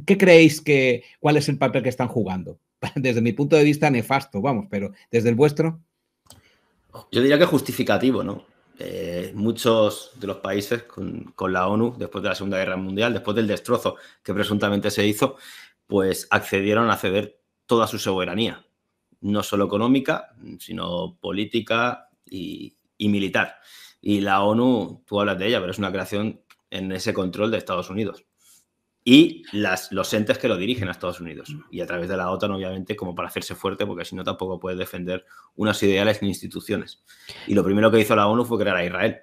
¿Qué creéis que, cuál es el papel que están jugando? Desde mi punto de vista, nefasto, vamos, pero desde el vuestro yo diría que justificativo, ¿no? Eh, muchos de los países con, la ONU, después de la Segunda Guerra Mundial, después del destrozo que presuntamente se hizo, pues accedieron a ceder toda su soberanía, no solo económica, sino política y, y militar. Y la ONU, tú hablas de ella, pero es una creación en ese control de Estados Unidos y las, los entes que lo dirigen a Estados Unidos. Mm. Y a través de la OTAN, obviamente, como para hacerse fuerte, porque si no tampoco puede defender unas ideales ni instituciones. Y lo primero que hizo la ONU fue crear a Israel.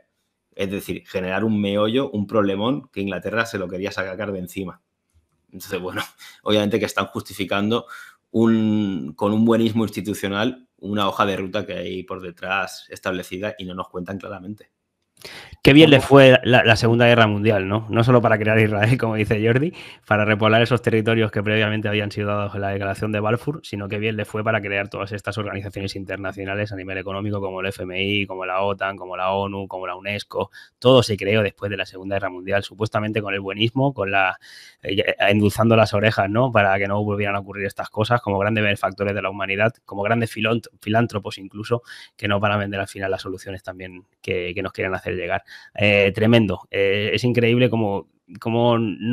Es decir, generar un meollo, un problemón que Inglaterra se lo quería sacar de encima. Entonces, bueno, obviamente que están justificando un, con un buenismo institucional una hoja de ruta que hay por detrás establecida y no nos cuentan claramente. Qué bien le fue la, Segunda Guerra Mundial, ¿no? No solo para crear Israel, como dice Jordi, para repoblar esos territorios que previamente habían sido dados en la declaración de Balfour, sino que bien le fue para crear todas estas organizaciones internacionales a nivel económico, como el FMI, como la OTAN, como la ONU, como la UNESCO. Todo se creó después de la Segunda Guerra Mundial, supuestamente con el buenismo, con la eh, endulzando las orejas, ¿no? Para que no volvieran a ocurrir estas cosas, como grandes benefactores de la humanidad, como grandes filántropos incluso, que no van a vender al final las soluciones también que nos quieren hacer llegar. Eh, tremendo. Eh, es increíble como,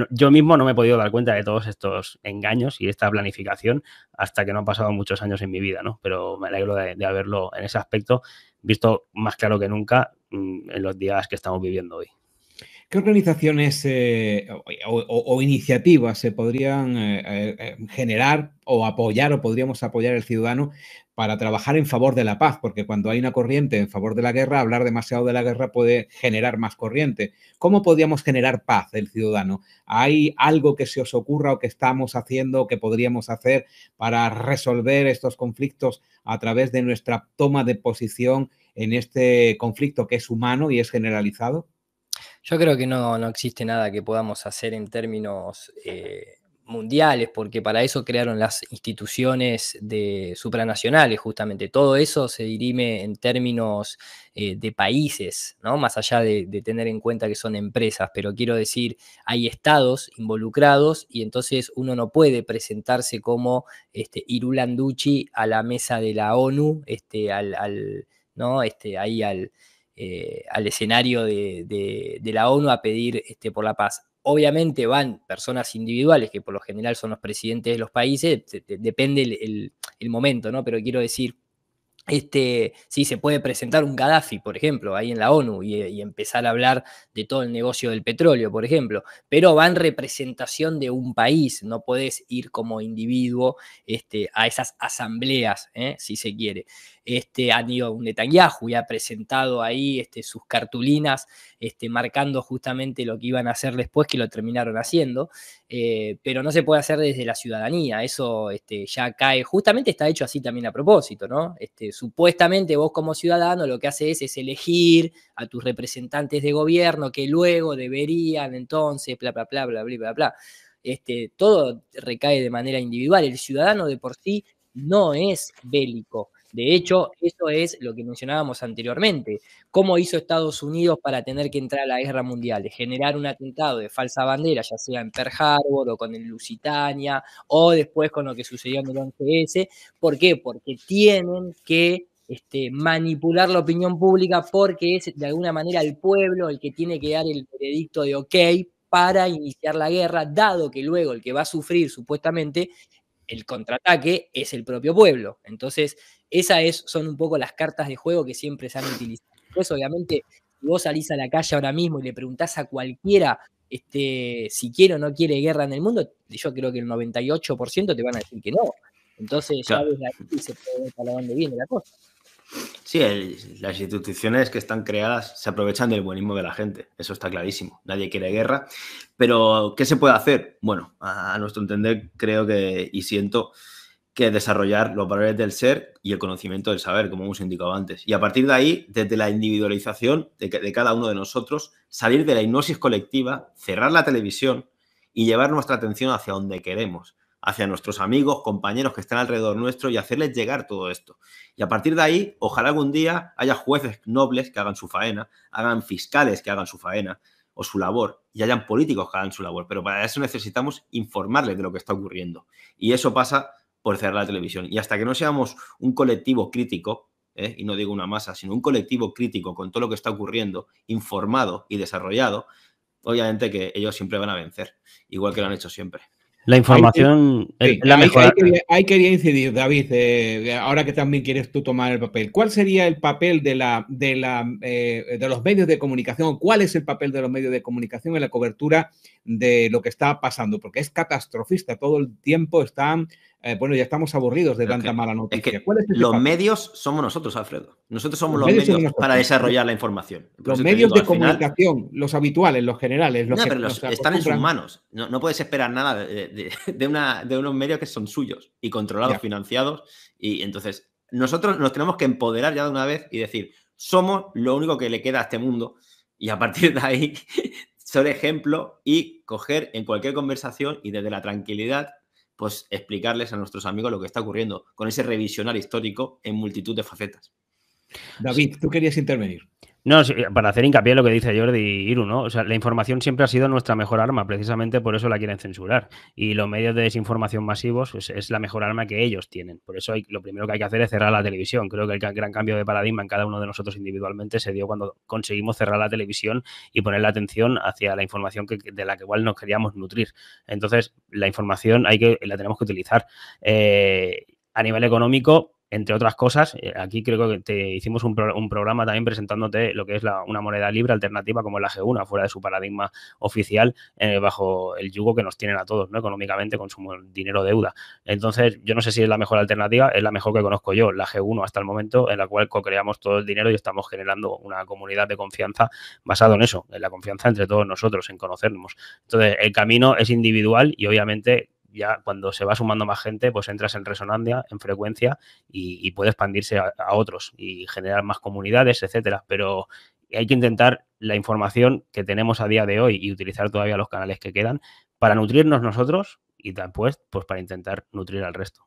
yo mismo no me he podido dar cuenta de todos estos engaños y esta planificación hasta que no han pasado muchos años en mi vida, ¿no? Pero me alegro de, haberlo en ese aspecto visto más claro que nunca mm, en los días que estamos viviendo hoy. ¿Qué organizaciones eh, o, iniciativas se podrían generar o apoyar o podríamos apoyar al ciudadano para trabajar en favor de la paz, porque cuando hay una corriente en favor de la guerra, hablar demasiado de la guerra puede generar más corriente. ¿Cómo podríamos generar paz del ciudadano? ¿Hay algo que se os ocurra o que estamos haciendo o que podríamos hacer para resolver estos conflictos a través de nuestra toma de posición en este conflicto que es humano y es generalizado? Yo creo que no, existe nada que podamos hacer en términos... Eh, mundiales, porque para eso crearon las instituciones de, supranacionales, justamente. Todo eso se dirime en términos eh, de países, ¿no? Más allá de, tener en cuenta que son empresas, pero quiero decir, hay estados involucrados y entonces uno no puede presentarse como este, Irulanducci a la mesa de la ONU, este, al, ¿no? Este, ahí al, eh, al escenario de, de, la ONU a pedir este, por la paz obviamente van personas individuales, que por lo general son los presidentes de los países, depende el, momento, ¿no? Pero quiero decir, este, sí, se puede presentar un Gaddafi, por ejemplo, ahí en la ONU y, empezar a hablar de todo el negocio del petróleo, por ejemplo, pero van representación de un país, no podés ir como individuo este, a esas asambleas, ¿eh? si se quiere este, un Netanyahu y ha presentado ahí este, sus cartulinas este, marcando justamente lo que iban a hacer después, que lo terminaron haciendo, eh, pero no se puede hacer desde la ciudadanía, eso este, ya cae, justamente está hecho así también a propósito, ¿no? Este, supuestamente vos como ciudadano lo que haces es elegir a tus representantes de gobierno que luego deberían entonces, bla, bla, bla, bla, bla, bla, bla. Este, todo recae de manera individual, el ciudadano de por sí no es bélico, de hecho, eso es lo que mencionábamos anteriormente. ¿Cómo hizo Estados Unidos para tener que entrar a la guerra mundial? Generar un atentado de falsa bandera, ya sea en Pearl Harbor o con el Lusitania o después con lo que sucedió en el 11S. ¿Por qué? Porque tienen que este, manipular la opinión pública porque es de alguna manera el pueblo el que tiene que dar el veredicto de ok para iniciar la guerra, dado que luego el que va a sufrir supuestamente el contraataque es el propio pueblo. Entonces, esas son un poco las cartas de juego que siempre se han utilizado. Pues obviamente, vos salís a la calle ahora mismo y le preguntás a cualquiera este, si quiere o no quiere guerra en el mundo, yo creo que el 98% te van a decir que no. Entonces ya ves se puede dónde viene la cosa. Sí, las instituciones que están creadas se aprovechan del buenismo de la gente, eso está clarísimo, nadie quiere guerra, pero ¿qué se puede hacer? Bueno, a nuestro entender creo que y siento que desarrollar los valores del ser y el conocimiento del saber, como hemos indicado antes. Y a partir de ahí, desde la individualización de, de cada uno de nosotros, salir de la hipnosis colectiva, cerrar la televisión y llevar nuestra atención hacia donde queremos, hacia nuestros amigos, compañeros que están alrededor nuestro y hacerles llegar todo esto. Y a partir de ahí, ojalá algún día haya jueces nobles que hagan su faena, hagan fiscales que hagan su faena, o su labor y hayan políticos que hagan su labor, pero para eso necesitamos informarles de lo que está ocurriendo. Y eso pasa por cerrar la televisión. Y hasta que no seamos un colectivo crítico, ¿eh? y no digo una masa, sino un colectivo crítico con todo lo que está ocurriendo, informado y desarrollado, obviamente que ellos siempre van a vencer, igual que lo han hecho siempre. La información es la mejor. hay, quería, incidir, David, eh, ahora que también quieres tú tomar el papel. ¿Cuál sería el papel de, la, de, la, eh, de los medios de comunicación? ¿Cuál es el papel de los medios de comunicación en la cobertura de lo que está pasando? Porque es catastrofista, todo el tiempo están eh, bueno, ya estamos aburridos de tanta mala noticia. los medios somos nosotros, Alfredo. Nosotros somos los, medios, para desarrollar la información. los medios de comunicación, los habituales, los generales. Los están en sus manos. No, puedes esperar nada de, unos medios que son suyos y controlados, financiados. Y entonces, nosotros nos tenemos que empoderar ya de una vez y decir, somos lo único que le queda a este mundo. Y a partir de ahí, ser ejemplo y coger en cualquier conversación y desde la tranquilidad pues explicarles a nuestros amigos lo que está ocurriendo con ese revisional histórico en multitud de facetas. David, tú querías intervenir. No, para hacer hincapié en lo que dice Jordi Iru, O sea, la información siempre ha sido nuestra mejor arma, precisamente por eso la quieren censurar. Y los medios de desinformación masivos pues, es la mejor arma que ellos tienen. Por eso lo primero que hay que hacer es cerrar la televisión. Creo que el gran cambio de paradigma en cada uno de nosotros individualmente se dio cuando conseguimos cerrar la televisión y poner la atención hacia la información que, de la que igual nos queríamos nutrir. Entonces, la información hay que, la tenemos que utilizar. Eh, a nivel económico, entre otras cosas, eh, aquí creo que te hicimos un, programa también presentándote lo que es una moneda libre alternativa como la G1, fuera de su paradigma oficial, eh, bajo el yugo que nos tienen a todos, ¿no? Económicamente con dinero deuda. Entonces, yo no sé si es la mejor alternativa, es la mejor que conozco yo, la G1 hasta el momento, en la cual co-creamos todo el dinero y estamos generando una comunidad de confianza basado en eso, en la confianza entre todos nosotros, en conocernos. Entonces, el camino es individual y obviamente ya cuando se va sumando más gente, pues entras en resonancia, en frecuencia y, puede expandirse a, otros y generar más comunidades, etcétera. Pero hay que intentar la información que tenemos a día de hoy y utilizar todavía los canales que quedan para nutrirnos nosotros y después, pues para intentar nutrir al resto.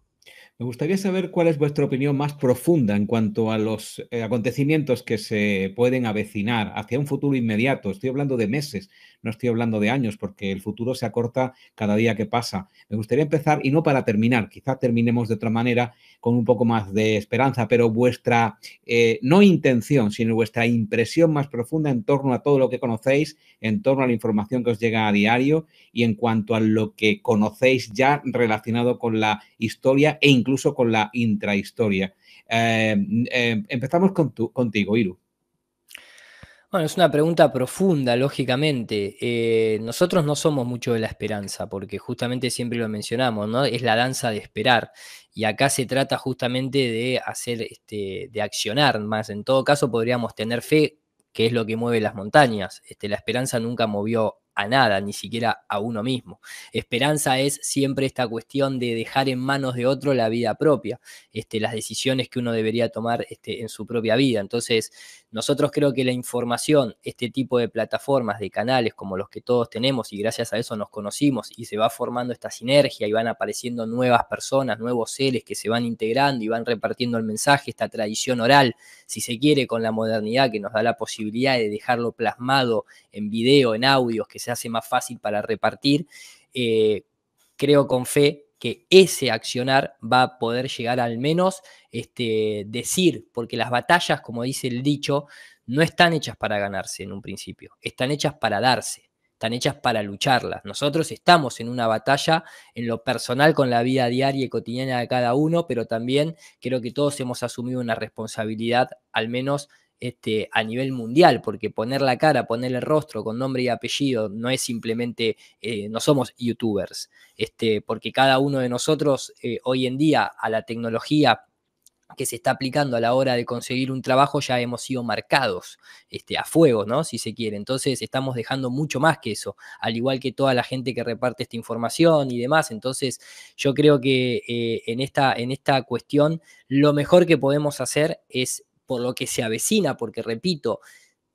Me gustaría saber cuál es vuestra opinión más profunda en cuanto a los eh, acontecimientos que se pueden avecinar hacia un futuro inmediato. Estoy hablando de meses, no estoy hablando de años, porque el futuro se acorta cada día que pasa. Me gustaría empezar, y no para terminar, quizá terminemos de otra manera, con un poco más de esperanza, pero vuestra, eh, no intención, sino vuestra impresión más profunda en torno a todo lo que conocéis, en torno a la información que os llega a diario y en cuanto a lo que conocéis ya relacionado con la historia e incluso con la intrahistoria. Eh, eh, empezamos con contigo, Iru es una pregunta profunda, lógicamente. Eh, nosotros no somos mucho de la esperanza, porque justamente siempre lo mencionamos, ¿no? Es la danza de esperar. Y acá se trata justamente de hacer, este, de accionar más. En todo caso, podríamos tener fe, que es lo que mueve las montañas. Este, la esperanza nunca movió a nada, ni siquiera a uno mismo. Esperanza es siempre esta cuestión de dejar en manos de otro la vida propia, este, las decisiones que uno debería tomar este, en su propia vida. Entonces, nosotros creo que la información, este tipo de plataformas, de canales como los que todos tenemos y gracias a eso nos conocimos y se va formando esta sinergia y van apareciendo nuevas personas, nuevos seres que se van integrando y van repartiendo el mensaje, esta tradición oral, si se quiere, con la modernidad que nos da la posibilidad de dejarlo plasmado en video, en audios, que se se hace más fácil para repartir. Eh, creo con fe que ese accionar va a poder llegar al menos este, decir, porque las batallas, como dice el dicho, no están hechas para ganarse en un principio, están hechas para darse, están hechas para lucharlas. Nosotros estamos en una batalla en lo personal con la vida diaria y cotidiana de cada uno, pero también creo que todos hemos asumido una responsabilidad, al menos este, a nivel mundial, porque poner la cara, poner el rostro con nombre y apellido no es simplemente, eh, no somos youtubers, este, porque cada uno de nosotros eh, hoy en día a la tecnología que se está aplicando a la hora de conseguir un trabajo ya hemos sido marcados este, a fuego, ¿no? Si se quiere. Entonces estamos dejando mucho más que eso, al igual que toda la gente que reparte esta información y demás. Entonces yo creo que eh, en, esta, en esta cuestión lo mejor que podemos hacer es por lo que se avecina, porque repito,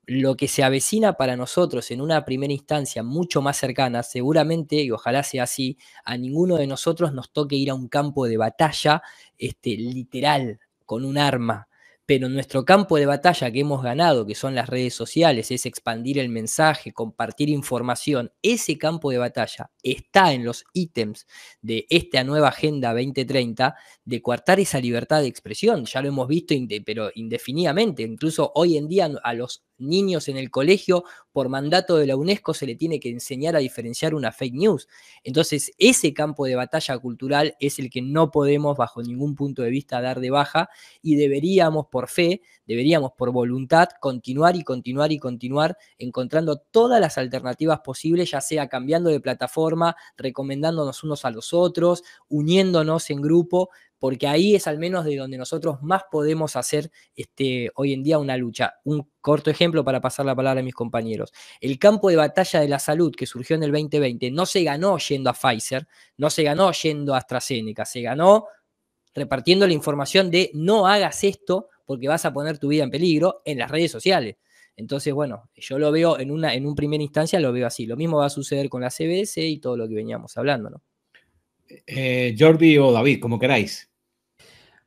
lo que se avecina para nosotros en una primera instancia mucho más cercana, seguramente, y ojalá sea así, a ninguno de nosotros nos toque ir a un campo de batalla este, literal, con un arma, pero nuestro campo de batalla que hemos ganado, que son las redes sociales, es expandir el mensaje, compartir información, ese campo de batalla está en los ítems de esta nueva Agenda 2030 de coartar esa libertad de expresión. Ya lo hemos visto, pero indefinidamente. Incluso hoy en día a los niños en el colegio, por mandato de la UNESCO, se le tiene que enseñar a diferenciar una fake news. Entonces, ese campo de batalla cultural es el que no podemos bajo ningún punto de vista dar de baja y deberíamos por fe, deberíamos por voluntad continuar y continuar y continuar encontrando todas las alternativas posibles, ya sea cambiando de plataforma, recomendándonos unos a los otros, uniéndonos en grupo, porque ahí es al menos de donde nosotros más podemos hacer este, hoy en día una lucha. Un corto ejemplo para pasar la palabra a mis compañeros. El campo de batalla de la salud que surgió en el 2020 no se ganó yendo a Pfizer, no se ganó yendo a AstraZeneca, se ganó repartiendo la información de no hagas esto porque vas a poner tu vida en peligro en las redes sociales. Entonces, bueno, yo lo veo en una en un primera instancia, lo veo así. Lo mismo va a suceder con la CBS y todo lo que veníamos hablando, ¿no? Eh, Jordi o David, como queráis.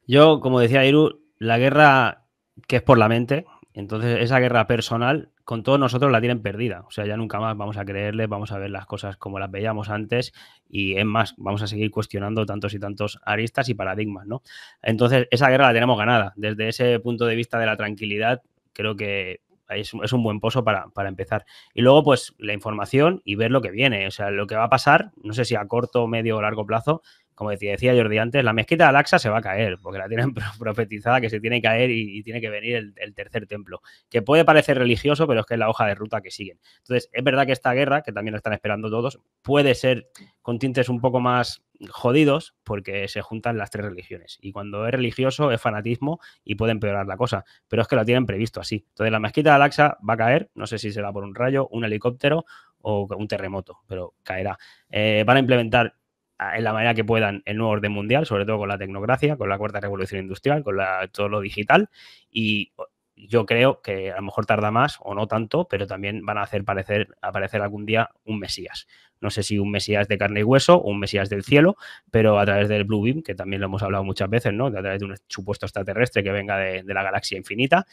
Yo, como decía Iru, la guerra que es por la mente, entonces esa guerra personal, con todos nosotros la tienen perdida. O sea, ya nunca más vamos a creerles, vamos a ver las cosas como las veíamos antes y es más, vamos a seguir cuestionando tantos y tantos aristas y paradigmas, ¿no? Entonces, esa guerra la tenemos ganada. Desde ese punto de vista de la tranquilidad, creo que es, un buen pozo para, para, empezar. Y luego, pues, la información y ver lo que viene, o sea, lo que va a pasar, no sé si a corto, medio o largo plazo, como decía, Jordi antes, la mezquita de al se va a caer, porque la tienen profetizada que se tiene que caer y, tiene que venir el, tercer templo, que puede parecer religioso, pero es que es la hoja de ruta que siguen. Entonces, es verdad que esta guerra, que también la están esperando todos, puede ser con tintes un poco más jodidos, porque se juntan las tres religiones. Y cuando es religioso, es fanatismo y puede empeorar la cosa, pero es que lo tienen previsto así. Entonces, la mezquita de al va a caer, no sé si será por un rayo, un helicóptero o un terremoto, pero caerá. Eh, van a implementar en la manera que puedan el nuevo orden mundial, sobre todo con la tecnocracia, con la cuarta revolución industrial, con todo lo digital. Y yo creo que a lo mejor tarda más o no tanto, pero también van a hacer parecer, aparecer algún día un Mesías. No sé si un Mesías de carne y hueso un Mesías del cielo, pero a través del Blue Beam, que también lo hemos hablado muchas veces, ¿no? A través de un supuesto extraterrestre que venga de, de la galaxia infinita.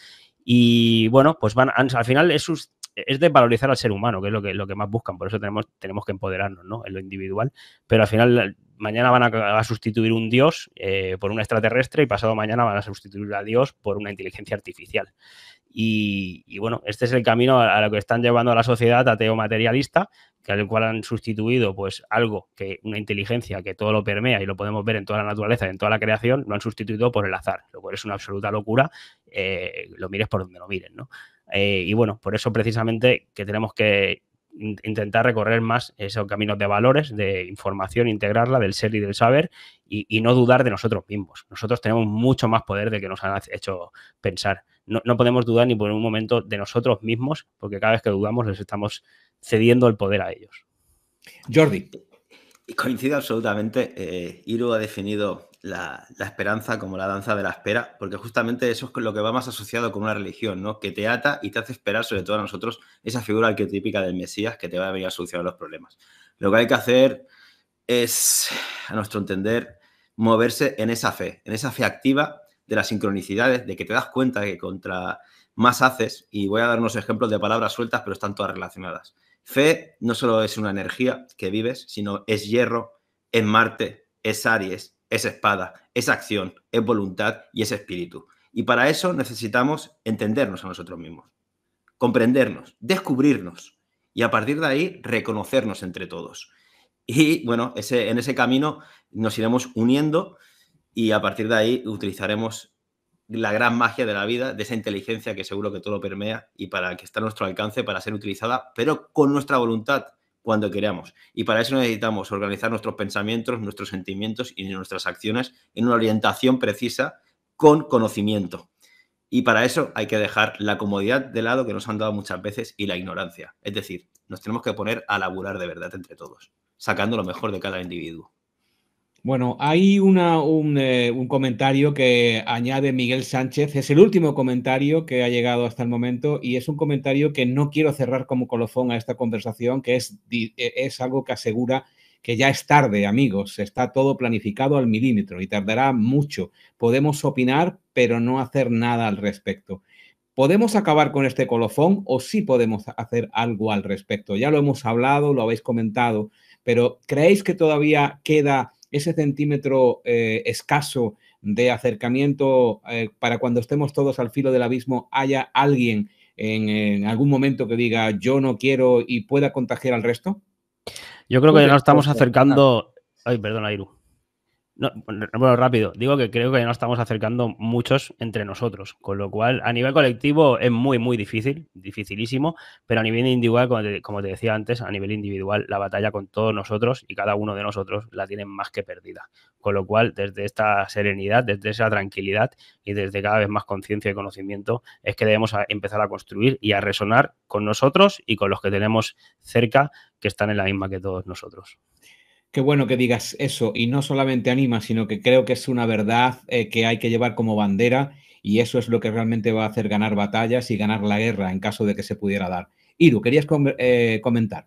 Y bueno, pues van, al final es es de valorizar al ser humano, que es lo que, lo que más buscan. Por eso tenemos, tenemos que empoderarnos ¿no? en lo individual. Pero al final, mañana van a, sustituir un dios eh, por un extraterrestre y pasado mañana van a sustituir a Dios por una inteligencia artificial. Y, bueno, este es el camino a, lo que están llevando a la sociedad ateo materialista, que al cual han sustituido pues algo que una inteligencia que todo lo permea y lo podemos ver en toda la naturaleza, en toda la creación, lo han sustituido por el azar, lo cual es una absoluta locura, eh, lo mires por donde lo mires, ¿no? Eh, y bueno, por eso precisamente que tenemos que intentar recorrer más esos caminos de valores, de información, integrarla, del ser y del saber, y, no dudar de nosotros mismos. Nosotros tenemos mucho más poder de que nos han hecho pensar. No, podemos dudar ni por un momento de nosotros mismos, porque cada vez que dudamos les estamos cediendo el poder a ellos. Jordi. Coincido absolutamente. Eh, Iru ha definido la, esperanza como la danza de la espera, porque justamente eso es lo que va más asociado con una religión, ¿no? Que te ata y te hace esperar, sobre todo a nosotros, esa figura arquetípica del Mesías que te va a venir a solucionar los problemas. Lo que hay que hacer es, a nuestro entender, moverse en esa fe, en esa fe activa de las sincronicidades, de que te das cuenta que contra más haces, y voy a dar unos ejemplos de palabras sueltas, pero están todas relacionadas. Fe no solo es una energía que vives, sino es hierro, es Marte, es Aries, es espada, es acción, es voluntad y es espíritu. Y para eso necesitamos entendernos a nosotros mismos, comprendernos, descubrirnos y a partir de ahí reconocernos entre todos. Y bueno, ese, en ese camino nos iremos uniendo y a partir de ahí utilizaremos la gran magia de la vida, de esa inteligencia que seguro que todo lo permea y para que está a nuestro alcance para ser utilizada, pero con nuestra voluntad, cuando queramos. Y para eso necesitamos organizar nuestros pensamientos, nuestros sentimientos y nuestras acciones en una orientación precisa con conocimiento. Y para eso hay que dejar la comodidad de lado que nos han dado muchas veces y la ignorancia. Es decir, nos tenemos que poner a laburar de verdad entre todos, sacando lo mejor de cada individuo. Bueno, hay una, eh, un, comentario que añade Miguel Sánchez. Es el último comentario que ha llegado hasta el momento y es un comentario que no quiero cerrar como colofón a esta conversación, que es, e, es algo que asegura que ya es tarde, amigos. Está todo planificado al milímetro y tardará mucho. Podemos opinar, pero no hacer nada al respecto. ¿Podemos acabar con este colofón o sí podemos hacer algo al respecto? Ya lo hemos hablado, lo habéis comentado, pero ¿creéis que todavía queda ese centímetro eh, escaso de acercamiento eh, para cuando estemos todos al filo del abismo haya alguien en, algún momento que diga yo no quiero y pueda contagiar al resto? Yo creo que ya nos estamos acercando... Ay, perdón, Airu. No, bueno, rápido, digo que creo que ya nos estamos acercando muchos entre nosotros, con lo cual a nivel colectivo es muy, muy difícil, dificilísimo, pero a nivel individual, como te, decía antes, a nivel individual la batalla con todos nosotros y cada uno de nosotros la tienen más que perdida. Con lo cual, desde esta serenidad, desde esa tranquilidad y desde cada vez más conciencia y conocimiento, es que debemos empezar a construir y a resonar con nosotros y con los que tenemos cerca que están en la misma que todos nosotros qué bueno que digas eso y no solamente anima, sino que creo que es una verdad eh, que hay que llevar como bandera y eso es lo que realmente va a hacer ganar batallas y ganar la guerra en caso de que se pudiera dar. Iru, querías eh, comentar.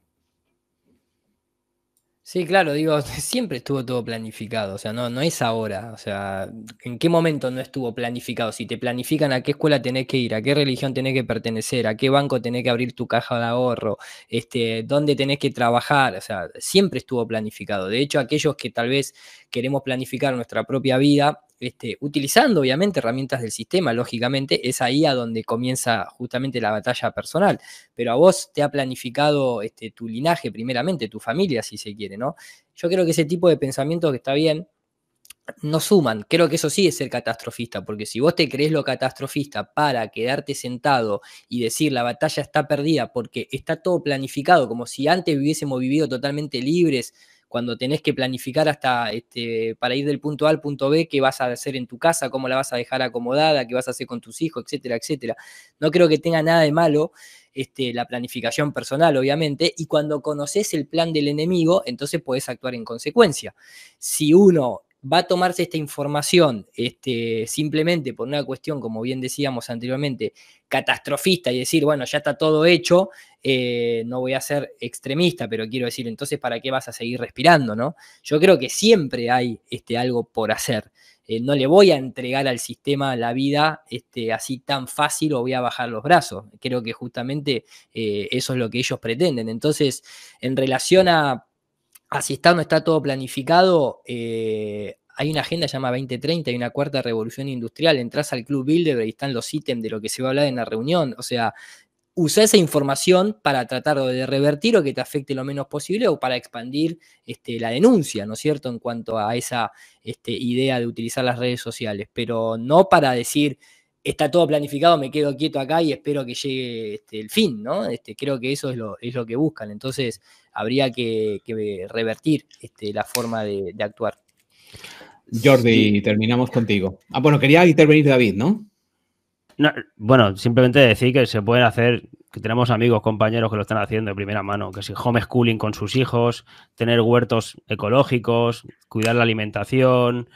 Sí, claro, digo, siempre estuvo todo planificado, o sea, no, no es ahora, o sea, ¿en qué momento no estuvo planificado? Si te planifican a qué escuela tenés que ir, a qué religión tenés que pertenecer, a qué banco tenés que abrir tu caja de ahorro, este, dónde tenés que trabajar, o sea, siempre estuvo planificado. De hecho, aquellos que tal vez queremos planificar nuestra propia vida, este, utilizando obviamente herramientas del sistema, lógicamente, es ahí a donde comienza justamente la batalla personal. Pero a vos te ha planificado este, tu linaje primeramente, tu familia, si se quiere, ¿no? Yo creo que ese tipo de pensamientos que está bien, no suman. Creo que eso sí es el catastrofista, porque si vos te crees lo catastrofista para quedarte sentado y decir la batalla está perdida porque está todo planificado, como si antes hubiésemos vivido totalmente libres cuando tenés que planificar hasta este, para ir del punto A al punto B, qué vas a hacer en tu casa, cómo la vas a dejar acomodada, qué vas a hacer con tus hijos, etcétera, etcétera. No creo que tenga nada de malo este, la planificación personal, obviamente, y cuando conoces el plan del enemigo, entonces puedes actuar en consecuencia. Si uno va a tomarse esta información este, simplemente por una cuestión, como bien decíamos anteriormente, catastrofista y decir, bueno, ya está todo hecho, eh, no voy a ser extremista, pero quiero decir, entonces, ¿para qué vas a seguir respirando? ¿no? Yo creo que siempre hay este, algo por hacer. Eh, no le voy a entregar al sistema la vida este, así tan fácil o voy a bajar los brazos. Creo que justamente eh, eso es lo que ellos pretenden. Entonces, en relación a así está no está todo planificado, eh, hay una agenda llamada 2030, hay una cuarta revolución industrial, entras al Club Builder y están los ítems de lo que se va a hablar en la reunión, o sea, usa esa información para tratar de revertir o que te afecte lo menos posible o para expandir este, la denuncia, ¿no es cierto?, en cuanto a esa este, idea de utilizar las redes sociales, pero no para decir está todo planificado, me quedo quieto acá y espero que llegue este, el fin, ¿no? Este, creo que eso es lo, que buscan. Entonces, habría que, revertir este, la forma de, actuar. Jordi, terminamos contigo. Ah, bueno, quería intervenir David, ¿no? Bueno, simplemente decir que se pueden hacer, que tenemos amigos, compañeros que lo están haciendo de primera mano, que si homeschooling con sus hijos, tener huertos ecológicos, cuidar la alimentación,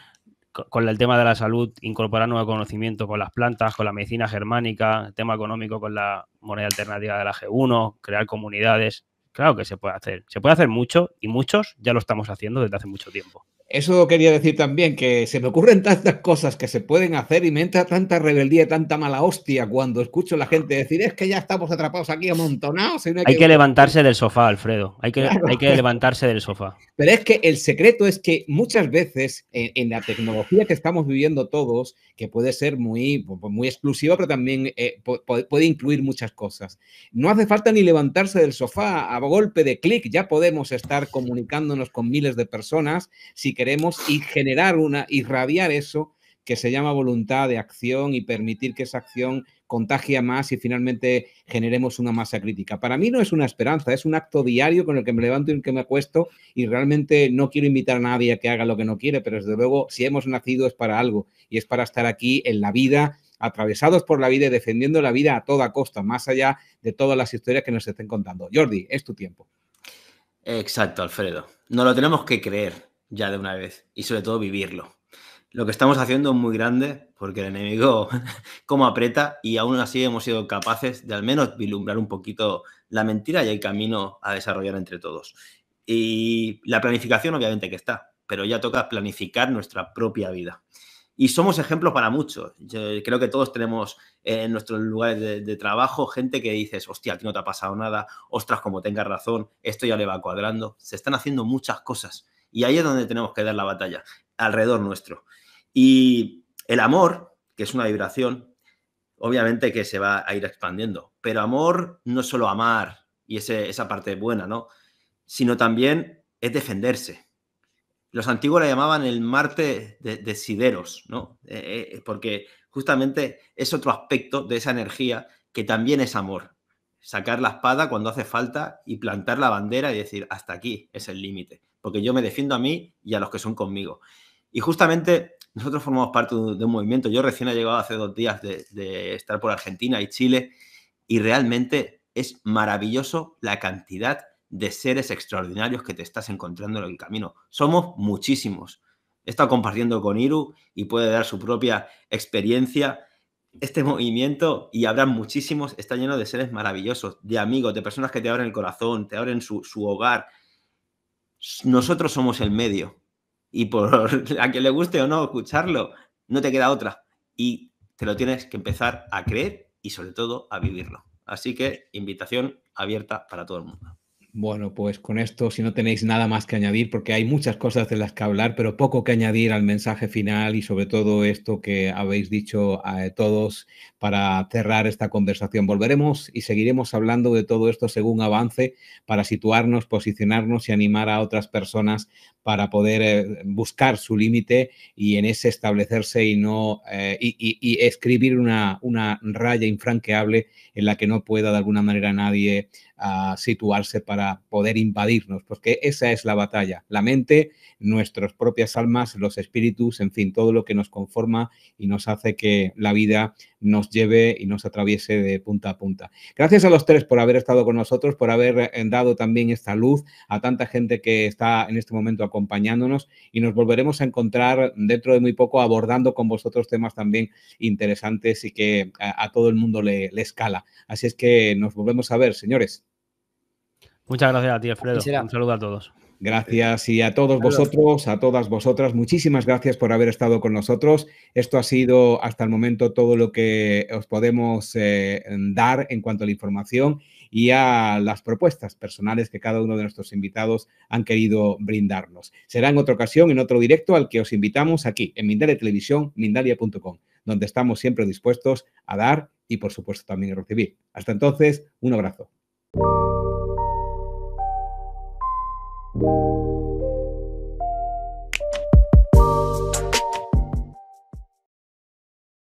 con el tema de la salud, incorporar nuevo conocimiento con las plantas, con la medicina germánica, el tema económico con la moneda alternativa de la G1, crear comunidades. Claro que se puede hacer. Se puede hacer mucho y muchos ya lo estamos haciendo desde hace mucho tiempo. Eso quería decir también que se me ocurren tantas cosas que se pueden hacer y me entra tanta rebeldía, tanta mala hostia cuando escucho a la gente decir es que ya estamos atrapados aquí amontonados. hay, que... levantarse del sofá, Alfredo. Hay que, hay que levantarse del sofá. Pero es que el secreto es que muchas veces en, la tecnología que estamos viviendo todos, que puede ser muy, muy exclusiva, pero también eh, puede, incluir muchas cosas, no hace falta ni levantarse del sofá. A golpe de clic ya podemos estar comunicándonos con miles de personas. Si queremos y generar una, irradiar eso que se llama voluntad de acción y permitir que esa acción contagia más y finalmente generemos una masa crítica. Para mí no es una esperanza, es un acto diario con el que me levanto y el que me acuesto y realmente no quiero invitar a nadie a que haga lo que no quiere, pero desde luego si hemos nacido es para algo y es para estar aquí en la vida, atravesados por la vida y defendiendo la vida a toda costa, más allá de todas las historias que nos estén contando. Jordi, es tu tiempo. Exacto, Alfredo. No lo tenemos que creer ya de una vez y sobre todo vivirlo. Lo que estamos haciendo es muy grande porque el enemigo como aprieta y aún así hemos sido capaces de al menos vilumbrar un poquito la mentira y el camino a desarrollar entre todos. Y la planificación obviamente que está, pero ya toca planificar nuestra propia vida. Y somos ejemplos para muchos. creo que todos tenemos en nuestros lugares de, de trabajo gente que dices, hostia, a ti no te ha pasado nada, ostras, como tengas razón, esto ya le va cuadrando. Se están haciendo muchas cosas y ahí es donde tenemos que dar la batalla, alrededor nuestro. Y el amor, que es una vibración, obviamente que se va a ir expandiendo, pero amor no es solo amar y ese, esa parte buena, ¿no? Sino también es defenderse. Los antiguos la llamaban el Marte de, Sideros, ¿no? Eh, eh, porque justamente es otro aspecto de esa energía que también es amor. Sacar la espada cuando hace falta y plantar la bandera y decir, hasta aquí es el límite porque yo me defiendo a mí y a los que son conmigo. Y justamente nosotros formamos parte de un, movimiento, yo recién he llegado hace dos días de, estar por Argentina y Chile, y realmente es maravilloso la cantidad de seres extraordinarios que te estás encontrando en el camino. Somos muchísimos. He estado compartiendo con Iru y puede dar su propia experiencia. Este movimiento, y habrá muchísimos, está lleno de seres maravillosos, de amigos, de personas que te abren el corazón, te abren su hogar, nosotros somos el medio. Y por a que le guste o no escucharlo, no te queda otra. Y te lo tienes que empezar a creer y sobre todo a vivirlo. Así que invitación abierta para todo el mundo. Bueno, pues con esto, si no tenéis nada más que añadir, porque hay muchas cosas de las que hablar, pero poco que añadir al mensaje final y sobre todo esto que habéis dicho a eh, todos para cerrar esta conversación. Volveremos y seguiremos hablando de todo esto según avance para situarnos, posicionarnos y animar a otras personas para poder eh, buscar su límite y en ese establecerse y no eh, y, escribir una, una raya infranqueable en la que no pueda de alguna manera nadie a situarse para poder invadirnos, porque pues esa es la batalla, la mente, nuestras propias almas, los espíritus, en fin, todo lo que nos conforma y nos hace que la vida nos lleve y nos atraviese de punta a punta. Gracias a los tres por haber estado con nosotros, por haber eh, dado también esta luz a tanta gente que está en este momento acompañándonos y nos volveremos a encontrar dentro de muy poco abordando con vosotros temas también interesantes y que a, todo el mundo le escala. Así es que nos volvemos a ver, señores. Muchas gracias a ti, Alfredo. Un saludo a todos. Gracias y a todos vosotros, a todas vosotras, muchísimas gracias por haber estado con nosotros. Esto ha sido hasta el momento todo lo que os podemos eh, dar en cuanto a la información y a las propuestas personales que cada uno de nuestros invitados han querido brindarnos. Será en otra ocasión, en otro directo al que os invitamos aquí, en Mindalia Televisión, mindalia.com, donde estamos siempre dispuestos a dar y por supuesto también a recibir. Hasta entonces, un abrazo. Música